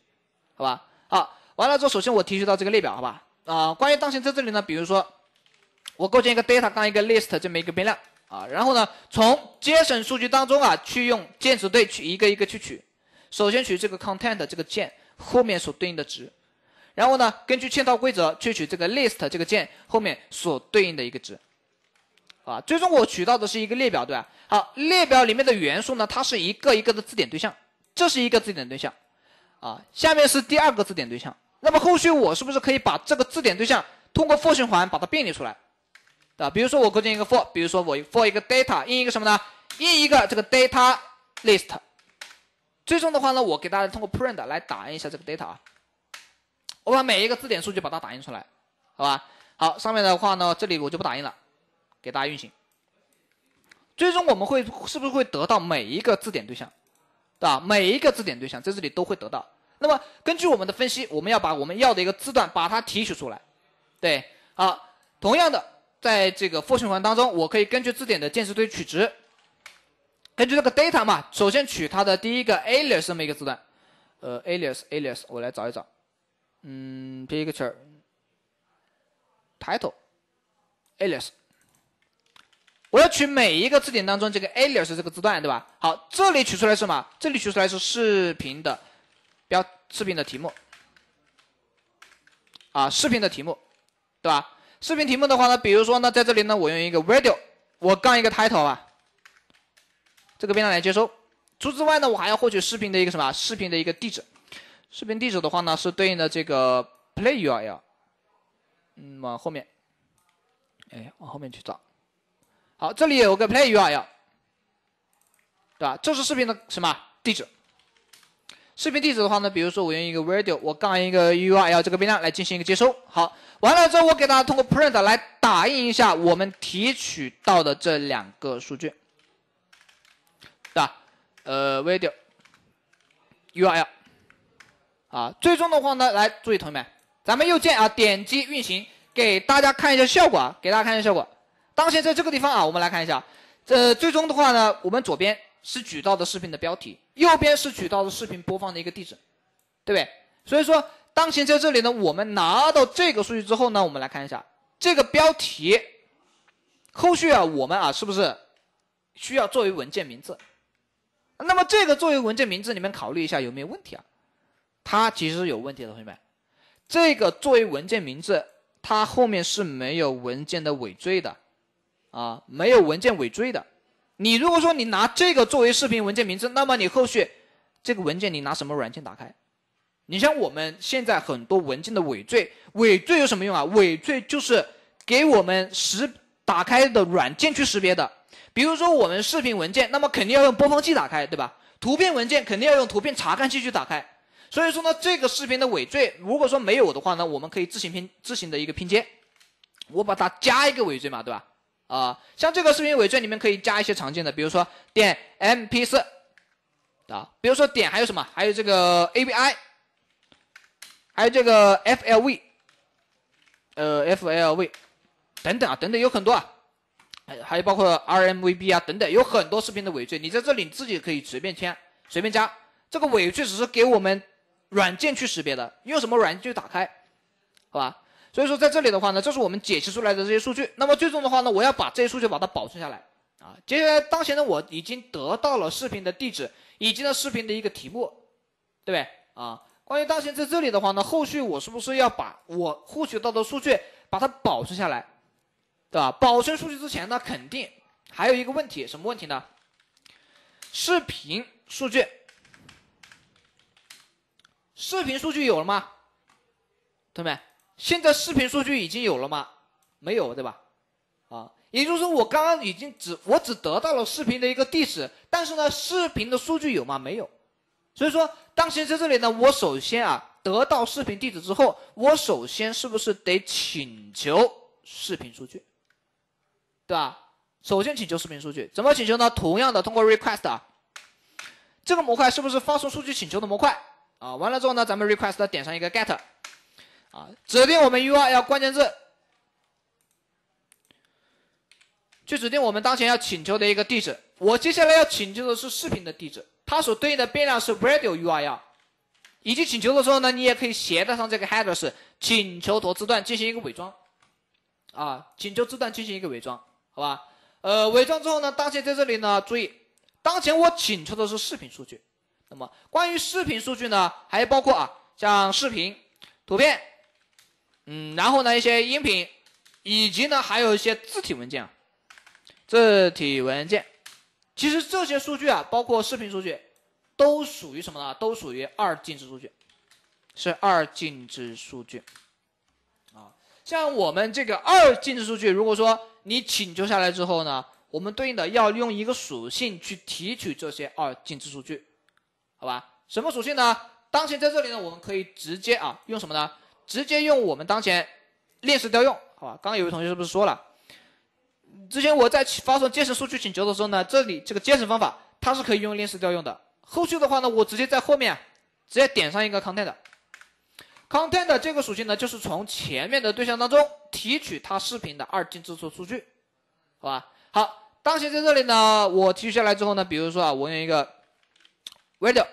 [SPEAKER 1] 好吧？好，完了之后，首先我提取到这个列表，好吧？啊，关于当前在这里呢，比如说我构建一个 data 当一个 list 这么一个变量啊，然后呢，从 JSON 数据当中啊，去用键值对去一个一个去取，首先取这个 content 这个键后面所对应的值，然后呢，根据嵌套规则去取这个 list 这个键后面所对应的一个值。啊，最终我取到的是一个列表，对吧？好，列表里面的元素呢，它是一个一个的字典对象，这是一个字典对象，啊，下面是第二个字典对象。那么后续我是不是可以把这个字典对象通过 for 循环把它便利出来，对吧？比如说我构建一个 for，比如说我 for 一个 data，印一个什么呢？印一个这个 data list。最终的话呢，我给大家通过 print 来打印一下这个 data，啊，我把每一个字典数据把它打印出来，好吧？好，上面的话呢，这里我就不打印了。给大家运行，最终我们会是不是会得到每一个字典对象，对吧？每一个字典对象在这里都会得到。那么根据我们的分析，我们要把我们要的一个字段把它提取出来，对，好。同样的，在这个 for 循环当中，我可以根据字典的键值对取值，根据这个 data 嘛，首先取它的第一个 alias 这么一个字段，呃，alias，alias，我来找一找，嗯，picture，title，alias。我要取每一个字典当中这个 alias 这个字段，对吧？好，这里取出来是什么？这里取出来是视频的标，视频的题目，啊，视频的题目，对吧？视频题目的话呢，比如说呢，在这里呢，我用一个 video，我杠一个 title 啊，这个变量来接收。除此之外呢，我还要获取视频的一个什么？视频的一个地址，视频地址的话呢，是对应的这个 play url，嗯，往后面，哎，往后面去找。好，这里有个 play URL，对吧？这是视频的什么地址？视频地址的话呢，比如说我用一个 video，我杠一个 URL 这个变量来进行一个接收。好，完了之后我给大家通过 print 来打印一下我们提取到的这两个数据，对吧？呃，video URL，啊，最终的话呢，来注意同学们，咱们右键啊，点击运行，给大家看一下效果啊，给大家看一下效果。当前在这个地方啊，我们来看一下，呃，最终的话呢，我们左边是举到的视频的标题，右边是举到的视频播放的一个地址，对不对？所以说，当前在这里呢，我们拿到这个数据之后呢，我们来看一下这个标题，后续啊，我们啊，是不是需要作为文件名字？那么这个作为文件名字，你们考虑一下有没有问题啊？它其实有问题，的，同学们，这个作为文件名字，它后面是没有文件的尾缀的。啊，没有文件尾缀的，你如果说你拿这个作为视频文件名称，那么你后续这个文件你拿什么软件打开？你像我们现在很多文件的尾缀，尾缀有什么用啊？尾缀就是给我们识打开的软件去识别的。比如说我们视频文件，那么肯定要用播放器打开，对吧？图片文件肯定要用图片查看器去打开。所以说呢，这个视频的尾缀，如果说没有的话呢，我们可以自行拼自行的一个拼接，我把它加一个尾缀嘛，对吧？啊，像这个视频尾缀，你们可以加一些常见的，比如说点 M P 四啊，比如说点还有什么，还有这个 A V I，还有这个 F L V，呃 F L V 等等啊，等等有很多啊，还还有包括 R M V B 啊等等，有很多视频的尾缀，你在这里你自己可以随便添，随便加。这个尾缀只是给我们软件去识别的，用什么软件去打开，好吧？所以说在这里的话呢，这是我们解析出来的这些数据。那么最终的话呢，我要把这些数据把它保存下来啊。接下来当前呢，我已经得到了视频的地址以及呢视频的一个题目，对不对？啊，关于当前在这里的话呢，后续我是不是要把我获取到的数据把它保存下来，对吧？保存数据之前呢，肯定还有一个问题，什么问题呢？视频数据，视频数据有了吗？同学们？现在视频数据已经有了吗？没有，对吧？啊，也就是说我刚刚已经只我只得到了视频的一个地址，但是呢，视频的数据有吗？没有，所以说，当前在这里呢，我首先啊得到视频地址之后，我首先是不是得请求视频数据，对吧？首先请求视频数据，怎么请求呢？同样的，通过 request 啊，这个模块是不是发送数据请求的模块啊？完了之后呢，咱们 request 点上一个 get。啊，指定我们 U R L 关键字，去指定我们当前要请求的一个地址。我接下来要请求的是视频的地址，它所对应的变量是 r a d i o U R L。以及请求的时候呢，你也可以携带上这个 headers 请求头字段进行一个伪装，啊，请求字段进行一个伪装，好吧？呃，伪装之后呢，当前在这里呢，注意，当前我请求的是视频数据。那么关于视频数据呢，还包括啊，像视频、图片。嗯，然后呢，一些音频，以及呢，还有一些字体文件，字体文件，其实这些数据啊，包括视频数据，都属于什么呢？都属于二进制数据，是二进制数据，啊，像我们这个二进制数据，如果说你请求下来之后呢，我们对应的要用一个属性去提取这些二进制数据，好吧？什么属性呢？当前在这里呢，我们可以直接啊，用什么呢？直接用我们当前链式调用，好吧？刚刚有位同学是不是说了？之前我在发送鉴识数据请求的时候呢，这里这个鉴识方法它是可以用链式调用的。后续的话呢，我直接在后面直接点上一个 content，content 这个属性呢，就是从前面的对象当中提取它视频的二进制数数据，好吧？好，当前在这里呢，我提取下来之后呢，比如说啊，我用一个 v i d e o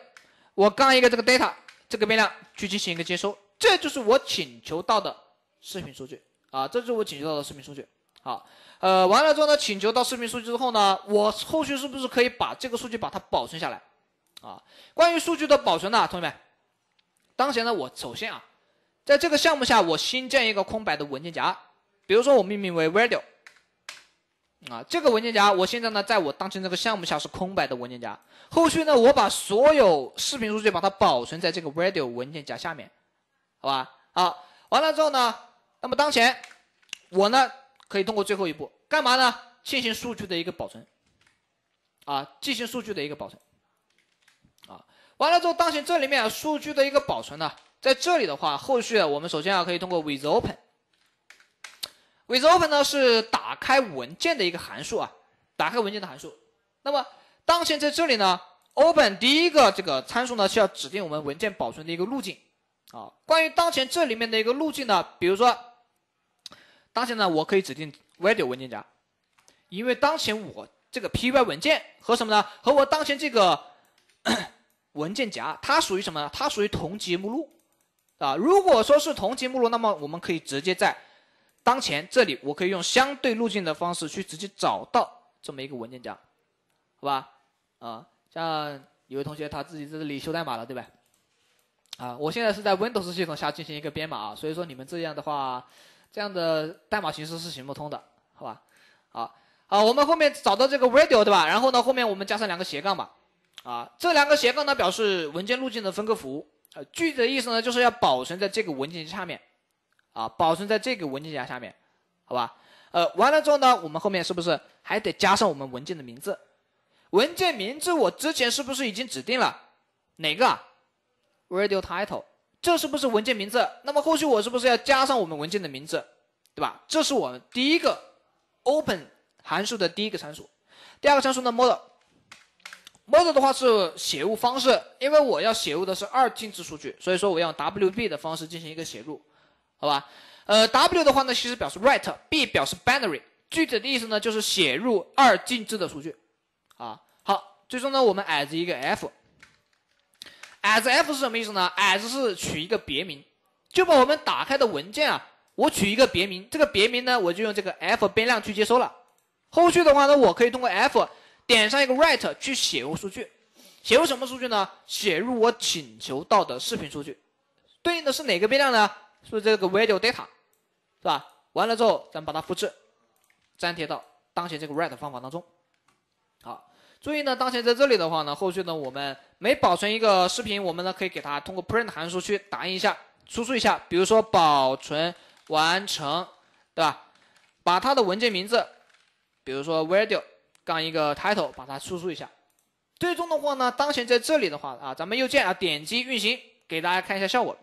[SPEAKER 1] 我刚一个这个 data 这个变量去进行一个接收。这就是我请求到的视频数据啊，这就是我请求到的视频数据。好，呃，完了之后呢，请求到视频数据之后呢，我后续是不是可以把这个数据把它保存下来啊？关于数据的保存呢，同学们，当前呢，我首先啊，在这个项目下我新建一个空白的文件夹，比如说我命名为 video 啊，这个文件夹我现在呢，在我当前这个项目下是空白的文件夹。后续呢，我把所有视频数据把它保存在这个 video 文件夹下面。好吧，好，完了之后呢，那么当前我呢可以通过最后一步干嘛呢？进行数据的一个保存，啊，进行数据的一个保存，啊，完了之后当前这里面数据的一个保存呢，在这里的话，后续我们首先啊可以通过 with open，with open 呢是打开文件的一个函数啊，打开文件的函数。那么当前在这里呢，open 第一个这个参数呢是要指定我们文件保存的一个路径。啊，关于当前这里面的一个路径呢，比如说，当前呢，我可以指定 v i d e o 文件夹，因为当前我这个 py 文件和什么呢？和我当前这个 文件夹它属于什么呢？它属于同级目录啊。如果说是同级目录，那么我们可以直接在当前这里，我可以用相对路径的方式去直接找到这么一个文件夹，好吧？啊，像有位同学他自己在这里修代码了，对吧？啊，我现在是在 Windows 系统下进行一个编码啊，所以说你们这样的话，这样的代码形式是行不通的，好吧？好，好，我们后面找到这个 radio 对吧？然后呢，后面我们加上两个斜杠吧，啊，这两个斜杠呢表示文件路径的分隔符，呃，具体的意思呢就是要保存在这个文件夹下面，啊，保存在这个文件夹下面，好吧？呃，完了之后呢，我们后面是不是还得加上我们文件的名字？文件名字我之前是不是已经指定了哪个？啊？radio title，这是不是文件名字？那么后续我是不是要加上我们文件的名字，对吧？这是我们第一个 open 函数的第一个参数，第二个参数呢 model，model 的话是写入方式，因为我要写入的是二进制数据，所以说我用 wb 的方式进行一个写入，好吧？呃，w 的话呢其实表示 write，b 表示 binary，具体的意思呢就是写入二进制的数据，啊，好，最终呢我们矮子一个 f。as f 是什么意思呢？as 是取一个别名，就把我们打开的文件啊，我取一个别名，这个别名呢，我就用这个 f 变量去接收了。后续的话呢，我可以通过 f 点上一个 write 去写入数据，写入什么数据呢？写入我请求到的视频数据，对应的是哪个变量呢？是这个 video data，是吧？完了之后，咱们把它复制，粘贴到当前这个 write 方法当中，好。注意呢，当前在这里的话呢，后续呢我们每保存一个视频，我们呢可以给它通过 print 函数去打印一下、输出一下，比如说保存完成，对吧？把它的文件名字，比如说 video 杠一个 title，把它输出一下。最终的话呢，当前在这里的话啊，咱们右键啊点击运行，给大家看一下效果，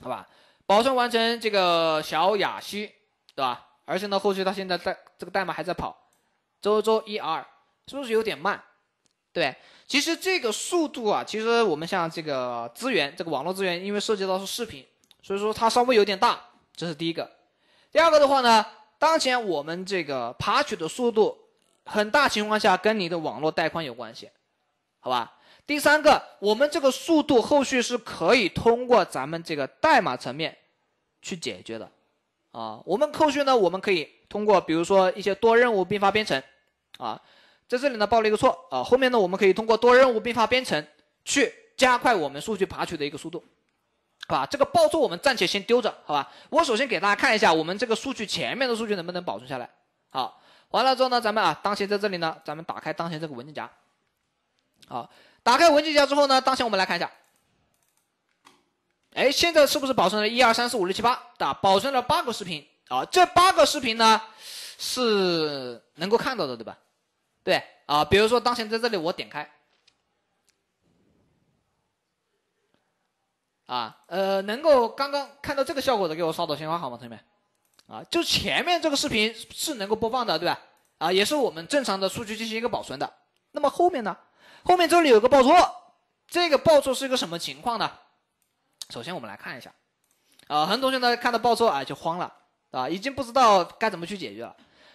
[SPEAKER 1] 好吧？保存完成这个小雅西，对吧？而且呢，后续它现在代这个代码还在跑，周周一二，是不是有点慢？对，其实这个速度啊，其实我们像这个资源，这个网络资源，因为涉及到是视频，所以说它稍微有点大，这是第一个。第二个的话呢，当前我们这个爬取的速度，很大情况下跟你的网络带宽有关系，好吧？第三个，我们这个速度后续是可以通过咱们这个代码层面去解决的，啊，我们后续呢，我们可以通过比如说一些多任务并发编程，啊。在这里呢报了一个错啊，后面呢我们可以通过多任务并发编程去加快我们数据爬取的一个速度，吧？这个报错我们暂且先丢着，好吧？我首先给大家看一下我们这个数据前面的数据能不能保存下来。好，完了之后呢，咱们啊，当前在这里呢，咱们打开当前这个文件夹。好，打开文件夹之后呢，当前我们来看一下，哎，现在是不是保存了一二三四五六七八？啊，保存了八个视频啊，这八个视频呢是能够看到的，对吧？对，啊，比如说当前在这里我点开，啊，呃，能够刚刚看到这个效果的，给我刷朵鲜花好吗，同学们？啊，就前面这个视频是能够播放的，对吧？啊，也是我们正常的数据进行一个保存的。那么后面呢？后面这里有个报错，这个报错是一个什么情况呢？首先我们来看一下，啊，很多同学呢看到报错啊就慌了，啊，已经不知道该怎么去解决了。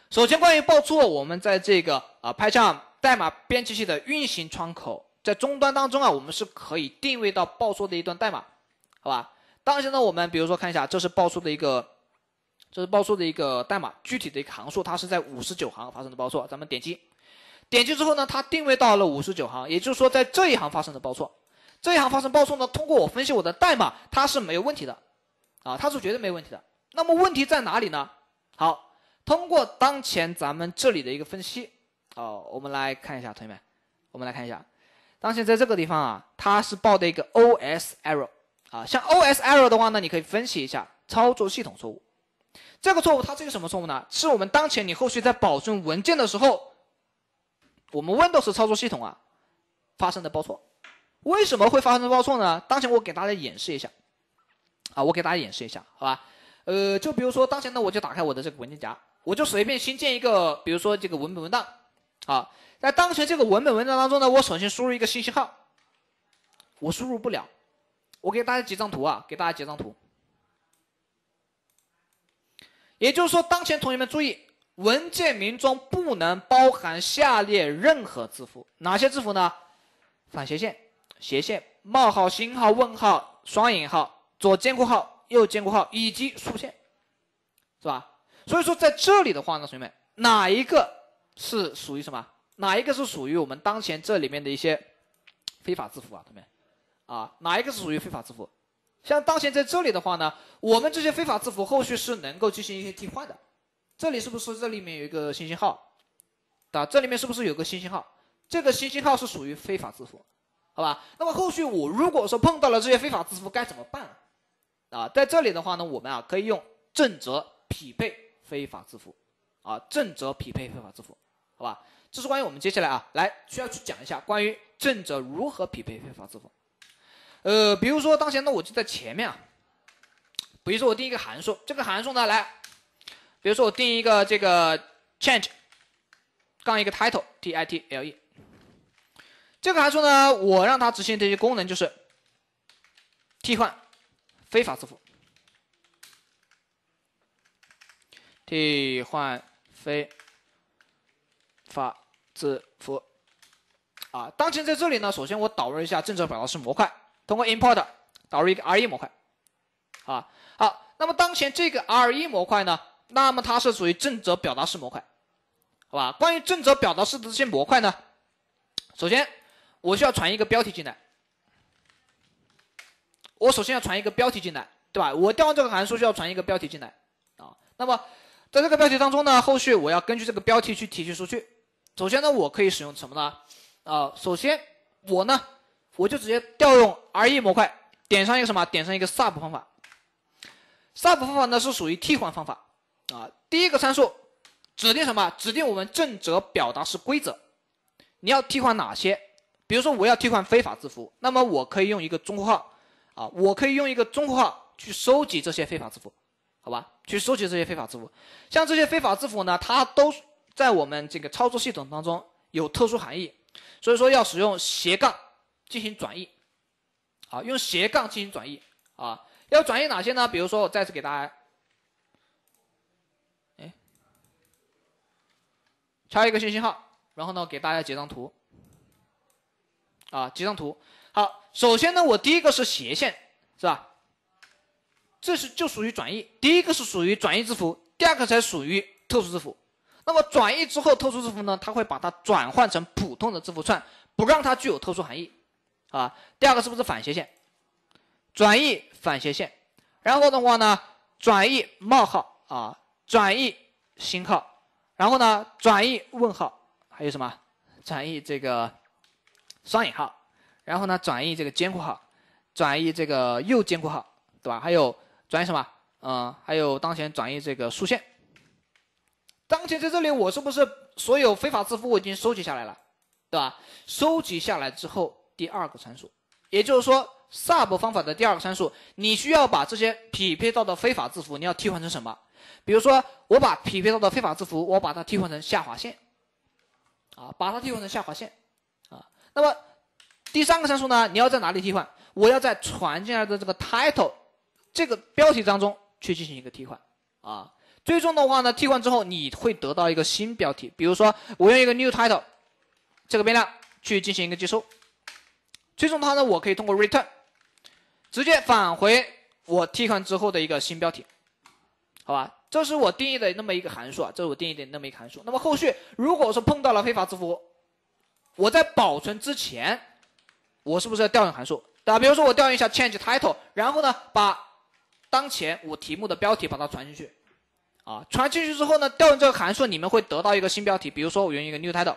[SPEAKER 1] 首先，关于报错，我们在这个啊，拍下代码编辑器的运行窗口，在终端当中啊，我们是可以定位到报错的一段代码，好吧？当前呢，我们比如说看一下，这是报错的一个，这是报错的一个代码，具体的一个行数，它是在五十九行发生的报错。咱们点击，点击之后呢，它定位到了五十九行，也就是说，在这一行发生的报错，这一行发生报错呢，通过我分析我的代码，它是没有问题的，啊，它是绝对没问题的。那么问题在哪里呢？好。通过当前咱们这里的一个分析，哦，我们来看一下，同学们，我们来看一下，当前在这个地方啊，它是报的一个 O S error，啊，像 O S error 的话呢，你可以分析一下操作系统错误，这个错误它是一个什么错误呢？是我们当前你后续在保存文件的时候，我们 Windows 操作系统啊发生的报错，为什么会发生报错呢？当前我给大家演示一下，啊，我给大家演示一下，好吧，呃，就比如说当前呢，我就打开我的这个文件夹。我就随便新建一个，比如说这个文本文档，啊，在当前这个文本文档当中呢，我首先输入一个信息号，我输入不了。我给大家截张图啊，给大家截张图。也就是说，当前同学们注意，文件名中不能包含下列任何字符，哪些字符呢？反斜线、斜线、冒号、星号、问号、双引号、左尖括号、右尖括号以及竖线，是吧？所以说在这里的话呢，同学们，哪一个是属于什么？哪一个是属于我们当前这里面的一些非法字符啊？同学们，啊，哪一个是属于非法字符？像当前在这里的话呢，我们这些非法字符后续是能够进行一些替换的。这里是不是这里面有一个星星号？啊，这里面是不是有个星星号？这个星星号是属于非法字符，好吧？那么后续我如果说碰到了这些非法字符该怎么办？啊，在这里的话呢，我们啊可以用正则匹配。非法支付，啊，正则匹配非法支付，好吧，这是关于我们接下来啊，来需要去讲一下关于正则如何匹配非法支付。呃，比如说当前呢，我就在前面啊，比如说我定一个函数，这个函数呢，来，比如说我定一个这个 change 杠一个 title t i t l e，这个函数呢，我让它执行的一些功能就是替换非法支付。替换非法字符啊！当前在这里呢，首先我导入一下正则表达式模块，通过 import 导入一个 re 模块啊。好，那么当前这个 re 模块呢，那么它是属于正则表达式模块，好吧？关于正则表达式的这些模块呢，首先我需要传一个标题进来，我首先要传一个标题进来，对吧？我调用这个函数需要传一个标题进来啊。那么在这个标题当中呢，后续我要根据这个标题去提取数据。首先呢，我可以使用什么呢？啊，首先我呢，我就直接调用 RE 模块，点上一个什么？点上一个 sub 方法。sub 方法呢是属于替换方法啊。第一个参数指定什么？指定我们正则表达式规则，你要替换哪些？比如说我要替换非法字符，那么我可以用一个中括号，啊，我可以用一个中括号去收集这些非法字符。好吧，去收集这些非法字符。像这些非法字符呢，它都在我们这个操作系统当中有特殊含义，所以说要使用斜杠进行转译，好，用斜杠进行转译啊。要转译哪些呢？比如说，我再次给大家，哎，敲一个星息号，然后呢，给大家截张图。啊，截张图。好，首先呢，我第一个是斜线，是吧？这是就属于转移。第一个是属于转移字符，第二个才属于特殊字符。那么转移之后，特殊字符呢，它会把它转换成普通的字符串，不让它具有特殊含义，啊。第二个是不是反斜线？转移反斜线，然后的话呢，转移冒号啊，转移星号，然后呢，转移问号，还有什么？转移这个双引号，然后呢，转移这个尖括号，转移这个右尖括号，对吧？还有。转移什么？嗯，还有当前转移这个竖线。当前在这里，我是不是所有非法字符我已经收集下来了，对吧？收集下来之后，第二个参数，也就是说 sub 方法的第二个参数，你需要把这些匹配到的非法字符，你要替换成什么？比如说，我把匹配到的非法字符，我把它替换成下划线，啊，把它替换成下划线，啊。那么第三个参数呢？你要在哪里替换？我要在传进来的这个 title。这个标题当中去进行一个替换啊，最终的话呢，替换之后你会得到一个新标题。比如说，我用一个 new title 这个变量去进行一个接收，最终它呢，我可以通过 return 直接返回我替换之后的一个新标题，好吧？这是我定义的那么一个函数啊，这是我定义的那么一个函数。那么后续如果说碰到了非法字符，我在保存之前，我是不是要调用函数啊？比如说我调用一下 change title，然后呢把当前我题目的标题把它传进去，啊，传进去之后呢，调用这个函数，你们会得到一个新标题。比如说我用一个 newtitle，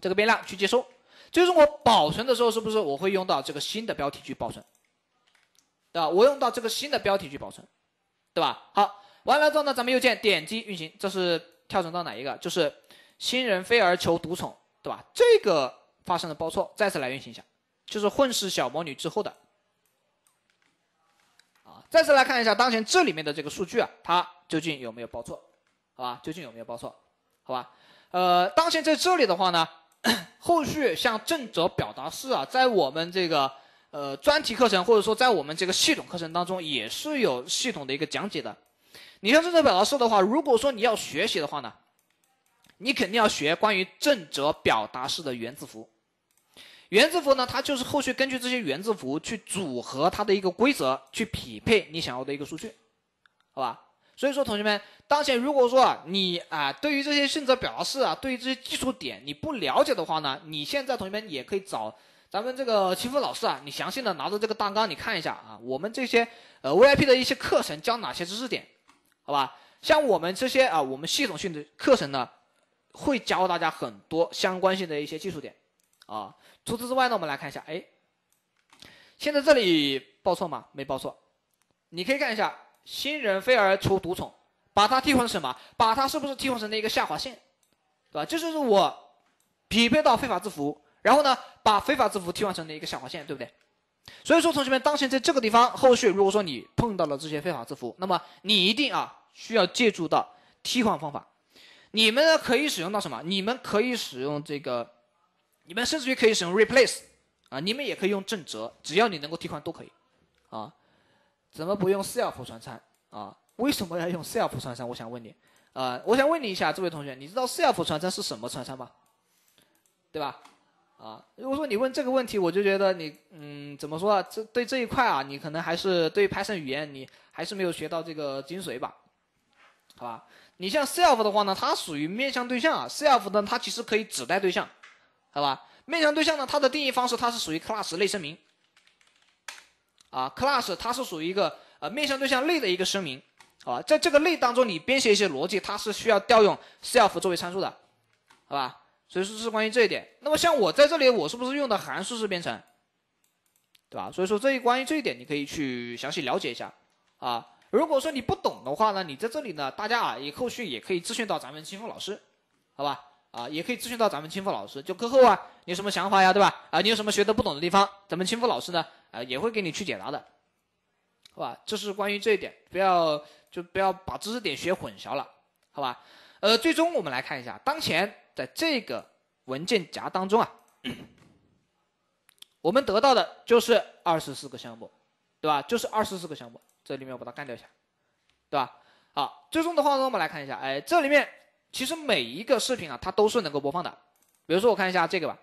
[SPEAKER 1] 这个变量去接收。最终我保存的时候，是不是我会用到这个新的标题去保存，对吧？我用到这个新的标题去保存，对吧？好，完了之后呢，咱们右键点击运行，这是跳转到哪一个？就是新人飞儿求独宠，对吧？这个发生了报错，再次来运行一下，就是混世小魔女之后的。再次来看一下当前这里面的这个数据啊，它究竟有没有报错？好吧，究竟有没有报错？好吧，呃，当前在这里的话呢，后续像正则表达式啊，在我们这个呃专题课程或者说在我们这个系统课程当中也是有系统的一个讲解的。你像正则表达式的话，如果说你要学习的话呢，你肯定要学关于正则表达式的元字符。原字符呢？它就是后续根据这些元字符去组合它的一个规则，去匹配你想要的一个数据，好吧？所以说，同学们，当前如果说你啊，对于这些性质表达式啊，对于这些技术点你不了解的话呢，你现在同学们也可以找咱们这个秦峰老师啊，你详细的拿着这个大纲你看一下啊，我们这些呃 VIP 的一些课程教哪些知识点，好吧？像我们这些啊，我们系统性的课程呢，会教大家很多相关性的一些技术点，啊。除此之外呢，我们来看一下，哎，现在这里报错吗？没报错，你可以看一下“新人非儿除独宠”，把它替换成什么？把它是不是替换成了一个下划线，对吧？这就是我匹配到非法字符，然后呢，把非法字符替换成了一个下划线，对不对？所以说，同学们，当前在这个地方，后续如果说你碰到了这些非法字符，那么你一定啊需要借助到替换方法。你们呢可以使用到什么？你们可以使用这个。你们甚至于可以使用 replace，啊，你们也可以用正则，只要你能够替换都可以，啊，怎么不用 self 传参啊？为什么要用 self 传参？我想问你，啊，我想问你一下，这位同学，你知道 self 传参是什么传参吗？对吧？啊，如果说你问这个问题，我就觉得你，嗯，怎么说啊？这对这一块啊，你可能还是对 Python 语言你还是没有学到这个精髓吧？好吧，你像 self 的话呢，它属于面向对象啊，self 呢，它其实可以指代对象。好吧，面向对象呢，它的定义方式它是属于 class 类声明，啊，class 它是属于一个呃面向对象类的一个声明，好吧，在这个类当中你编写一些逻辑，它是需要调用 self 作为参数的，好吧，所以说是关于这一点。那么像我在这里，我是不是用的函数式编程？对吧？所以说这关于这一点，你可以去详细了解一下啊。如果说你不懂的话呢，你在这里呢，大家啊也后续也可以咨询到咱们清风老师，好吧？啊，也可以咨询到咱们清峰老师，就课后啊，你有什么想法呀，对吧？啊，你有什么学的不懂的地方，咱们清峰老师呢，啊，也会给你去解答的，是吧？这是关于这一点，不要就不要把知识点学混淆了，好吧？呃，最终我们来看一下，当前在这个文件夹当中啊，我们得到的就是二十四个项目，对吧？就是二十四个项目，这里面我把它干掉一下，对吧？好，最终的话呢，我们来看一下，哎，这里面。其实每一个视频啊，它都是能够播放的。比如说，我看一下这个吧，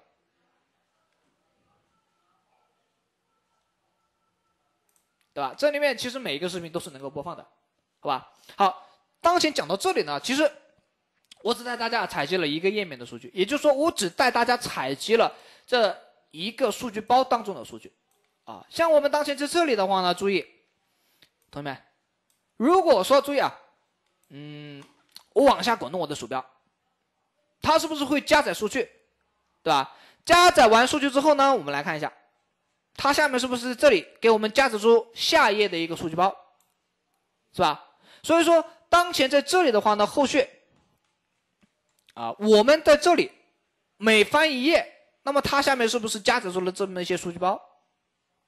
[SPEAKER 1] 对吧？这里面其实每一个视频都是能够播放的，好吧？好，当前讲到这里呢，其实我只带大家采集了一个页面的数据，也就是说，我只带大家采集了这一个数据包当中的数据，啊。像我们当前在这里的话呢，注意，同学们，如果说注意啊，嗯。我往下滚动我的鼠标，它是不是会加载数据，对吧？加载完数据之后呢，我们来看一下，它下面是不是这里给我们加载出下一页的一个数据包，是吧？所以说，当前在这里的话呢，后续，啊，我们在这里每翻一页，那么它下面是不是加载出了这么一些数据包，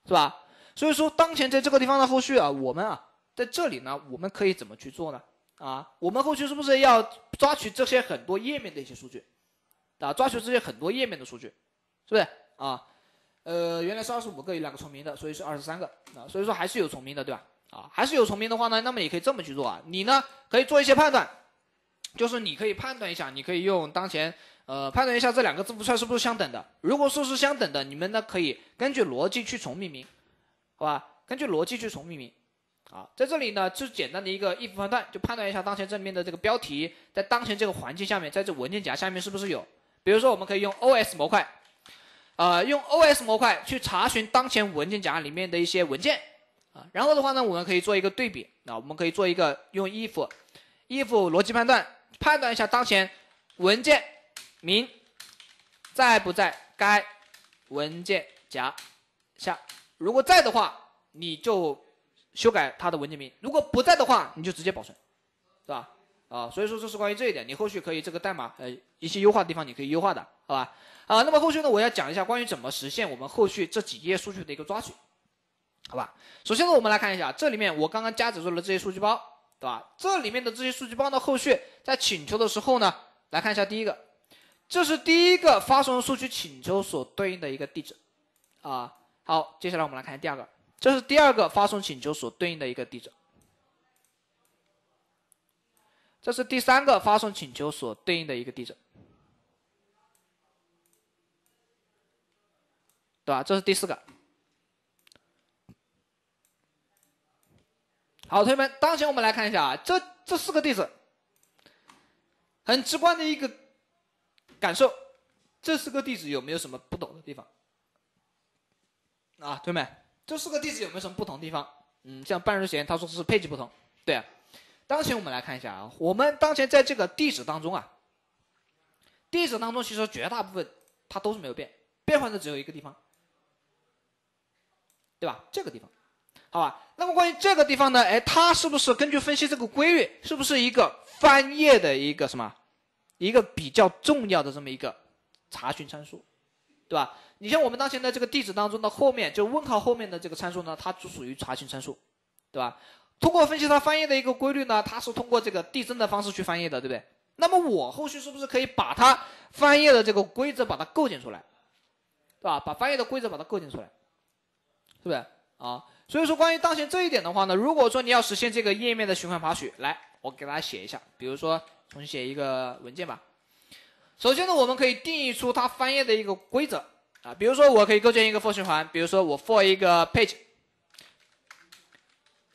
[SPEAKER 1] 是吧？所以说，当前在这个地方的后续啊，我们啊，在这里呢，我们可以怎么去做呢？啊，我们后续是不是要抓取这些很多页面的一些数据？啊，抓取这些很多页面的数据，是不是？啊，呃，原来是二十五个，有两个重名的，所以是二十三个。啊，所以说还是有重名的，对吧？啊，还是有重名的话呢，那么也可以这么去做啊。你呢，可以做一些判断，就是你可以判断一下，你可以用当前呃判断一下这两个字符串是不是相等的。如果说是相等的，你们呢可以根据逻辑去重命名，好吧？根据逻辑去重命名。好，在这里呢，就简单的一个 if 判断，就判断一下当前这里面的这个标题，在当前这个环境下面，在这文件夹下面是不是有？比如说，我们可以用 os 模块，呃，用 os 模块去查询当前文件夹里面的一些文件啊，然后的话呢，我们可以做一个对比啊，我们可以做一个用 if if 逻辑判断，判断一下当前文件名在不在该文件夹下，如果在的话，你就。修改它的文件名，如果不在的话，你就直接保存，是吧？啊，所以说这是关于这一点，你后续可以这个代码呃一些优化的地方你可以优化的，好吧？啊，那么后续呢，我要讲一下关于怎么实现我们后续这几页数据的一个抓取，好吧？首先呢，我们来看一下这里面我刚刚加载入了这些数据包，对吧？这里面的这些数据包呢，后续在请求的时候呢，来看一下第一个，这是第一个发送数据请求所对应的一个地址，啊，好，接下来我们来看第二个。这是第二个发送请求所对应的一个地址，这是第三个发送请求所对应的一个地址，对吧？这是第四个。好，同学们，当前我们来看一下啊，这这四个地址，很直观的一个感受，这四个地址有没有什么不懂的地方？啊，同学们。这四个地址有没有什么不同地方？嗯，像半日闲，他说是配置不同，对。当前我们来看一下啊，我们当前在这个地址当中啊，地址当中其实绝大部分它都是没有变，变换的只有一个地方，对吧？这个地方，好吧。那么关于这个地方呢，哎，它是不是根据分析这个规律，是不是一个翻页的一个什么，一个比较重要的这么一个查询参数，对吧？你像我们当前的这个地址当中的后面，就问号后面的这个参数呢，它就属于查询参数，对吧？通过分析它翻译的一个规律呢，它是通过这个递增的方式去翻译的，对不对？那么我后续是不是可以把它翻译的这个规则把它构建出来，对吧？把翻译的规则把它构建出来，是不是啊？所以说关于当前这一点的话呢，如果说你要实现这个页面的循环爬取，来，我给大家写一下，比如说重新写一个文件吧。首先呢，我们可以定义出它翻页的一个规则。啊，比如说我可以构建一个 for 循环，比如说我 for 一个 page，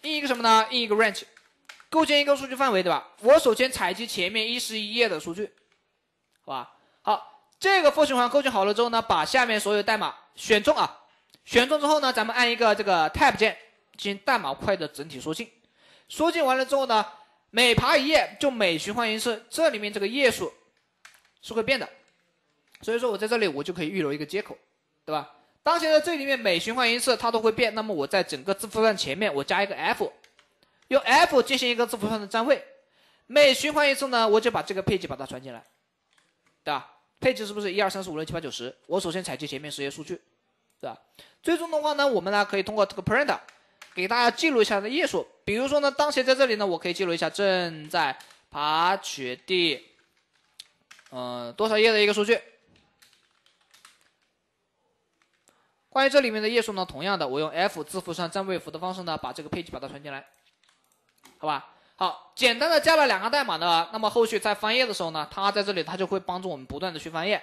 [SPEAKER 1] 印一个什么呢？印一个 range，构建一个数据范围，对吧？我首先采集前面一十一页的数据，好吧？好，这个 for 循环构建好了之后呢，把下面所有代码选中啊，选中之后呢，咱们按一个这个 tab 键进行代码块的整体缩进，缩进完了之后呢，每爬一页就每循环一次，这里面这个页数是会变的。所以说，我在这里我就可以预留一个接口，对吧？当前在这里面每循环一次它都会变，那么我在整个字符串前面我加一个 F，用 F 进行一个字符串的占位，每循环一次呢，我就把这个配置把它传进来，对吧？配置是不是一二三四五六七八九十？我首先采集前面十页数据，对吧？最终的话呢，我们呢可以通过这个 print 给大家记录一下的页数，比如说呢，当前在这里呢，我可以记录一下正在爬取第，呃多少页的一个数据。关于这里面的页数呢，同样的，我用 f 字符串占位符的方式呢，把这个配置把它传进来，好吧，好，简单的加了两个代码呢，那么后续在翻页的时候呢，它在这里它就会帮助我们不断的去翻页，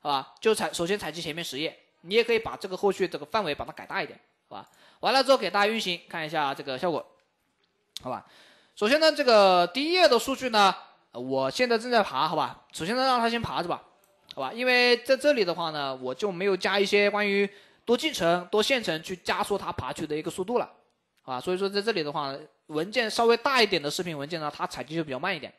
[SPEAKER 1] 好吧，就采，首先采集前面十页，你也可以把这个后续这个范围把它改大一点，好吧，完了之后给大家运行看一下这个效果，好吧，首先呢，这个第一页的数据呢，我现在正在爬，好吧，首先呢让它先爬着吧，好吧，因为在这里的话呢，我就没有加一些关于。多进程、多线程去加速它爬取的一个速度了，啊，所以说在这里的话，文件稍微大一点的视频文件呢，它采集就比较慢一点。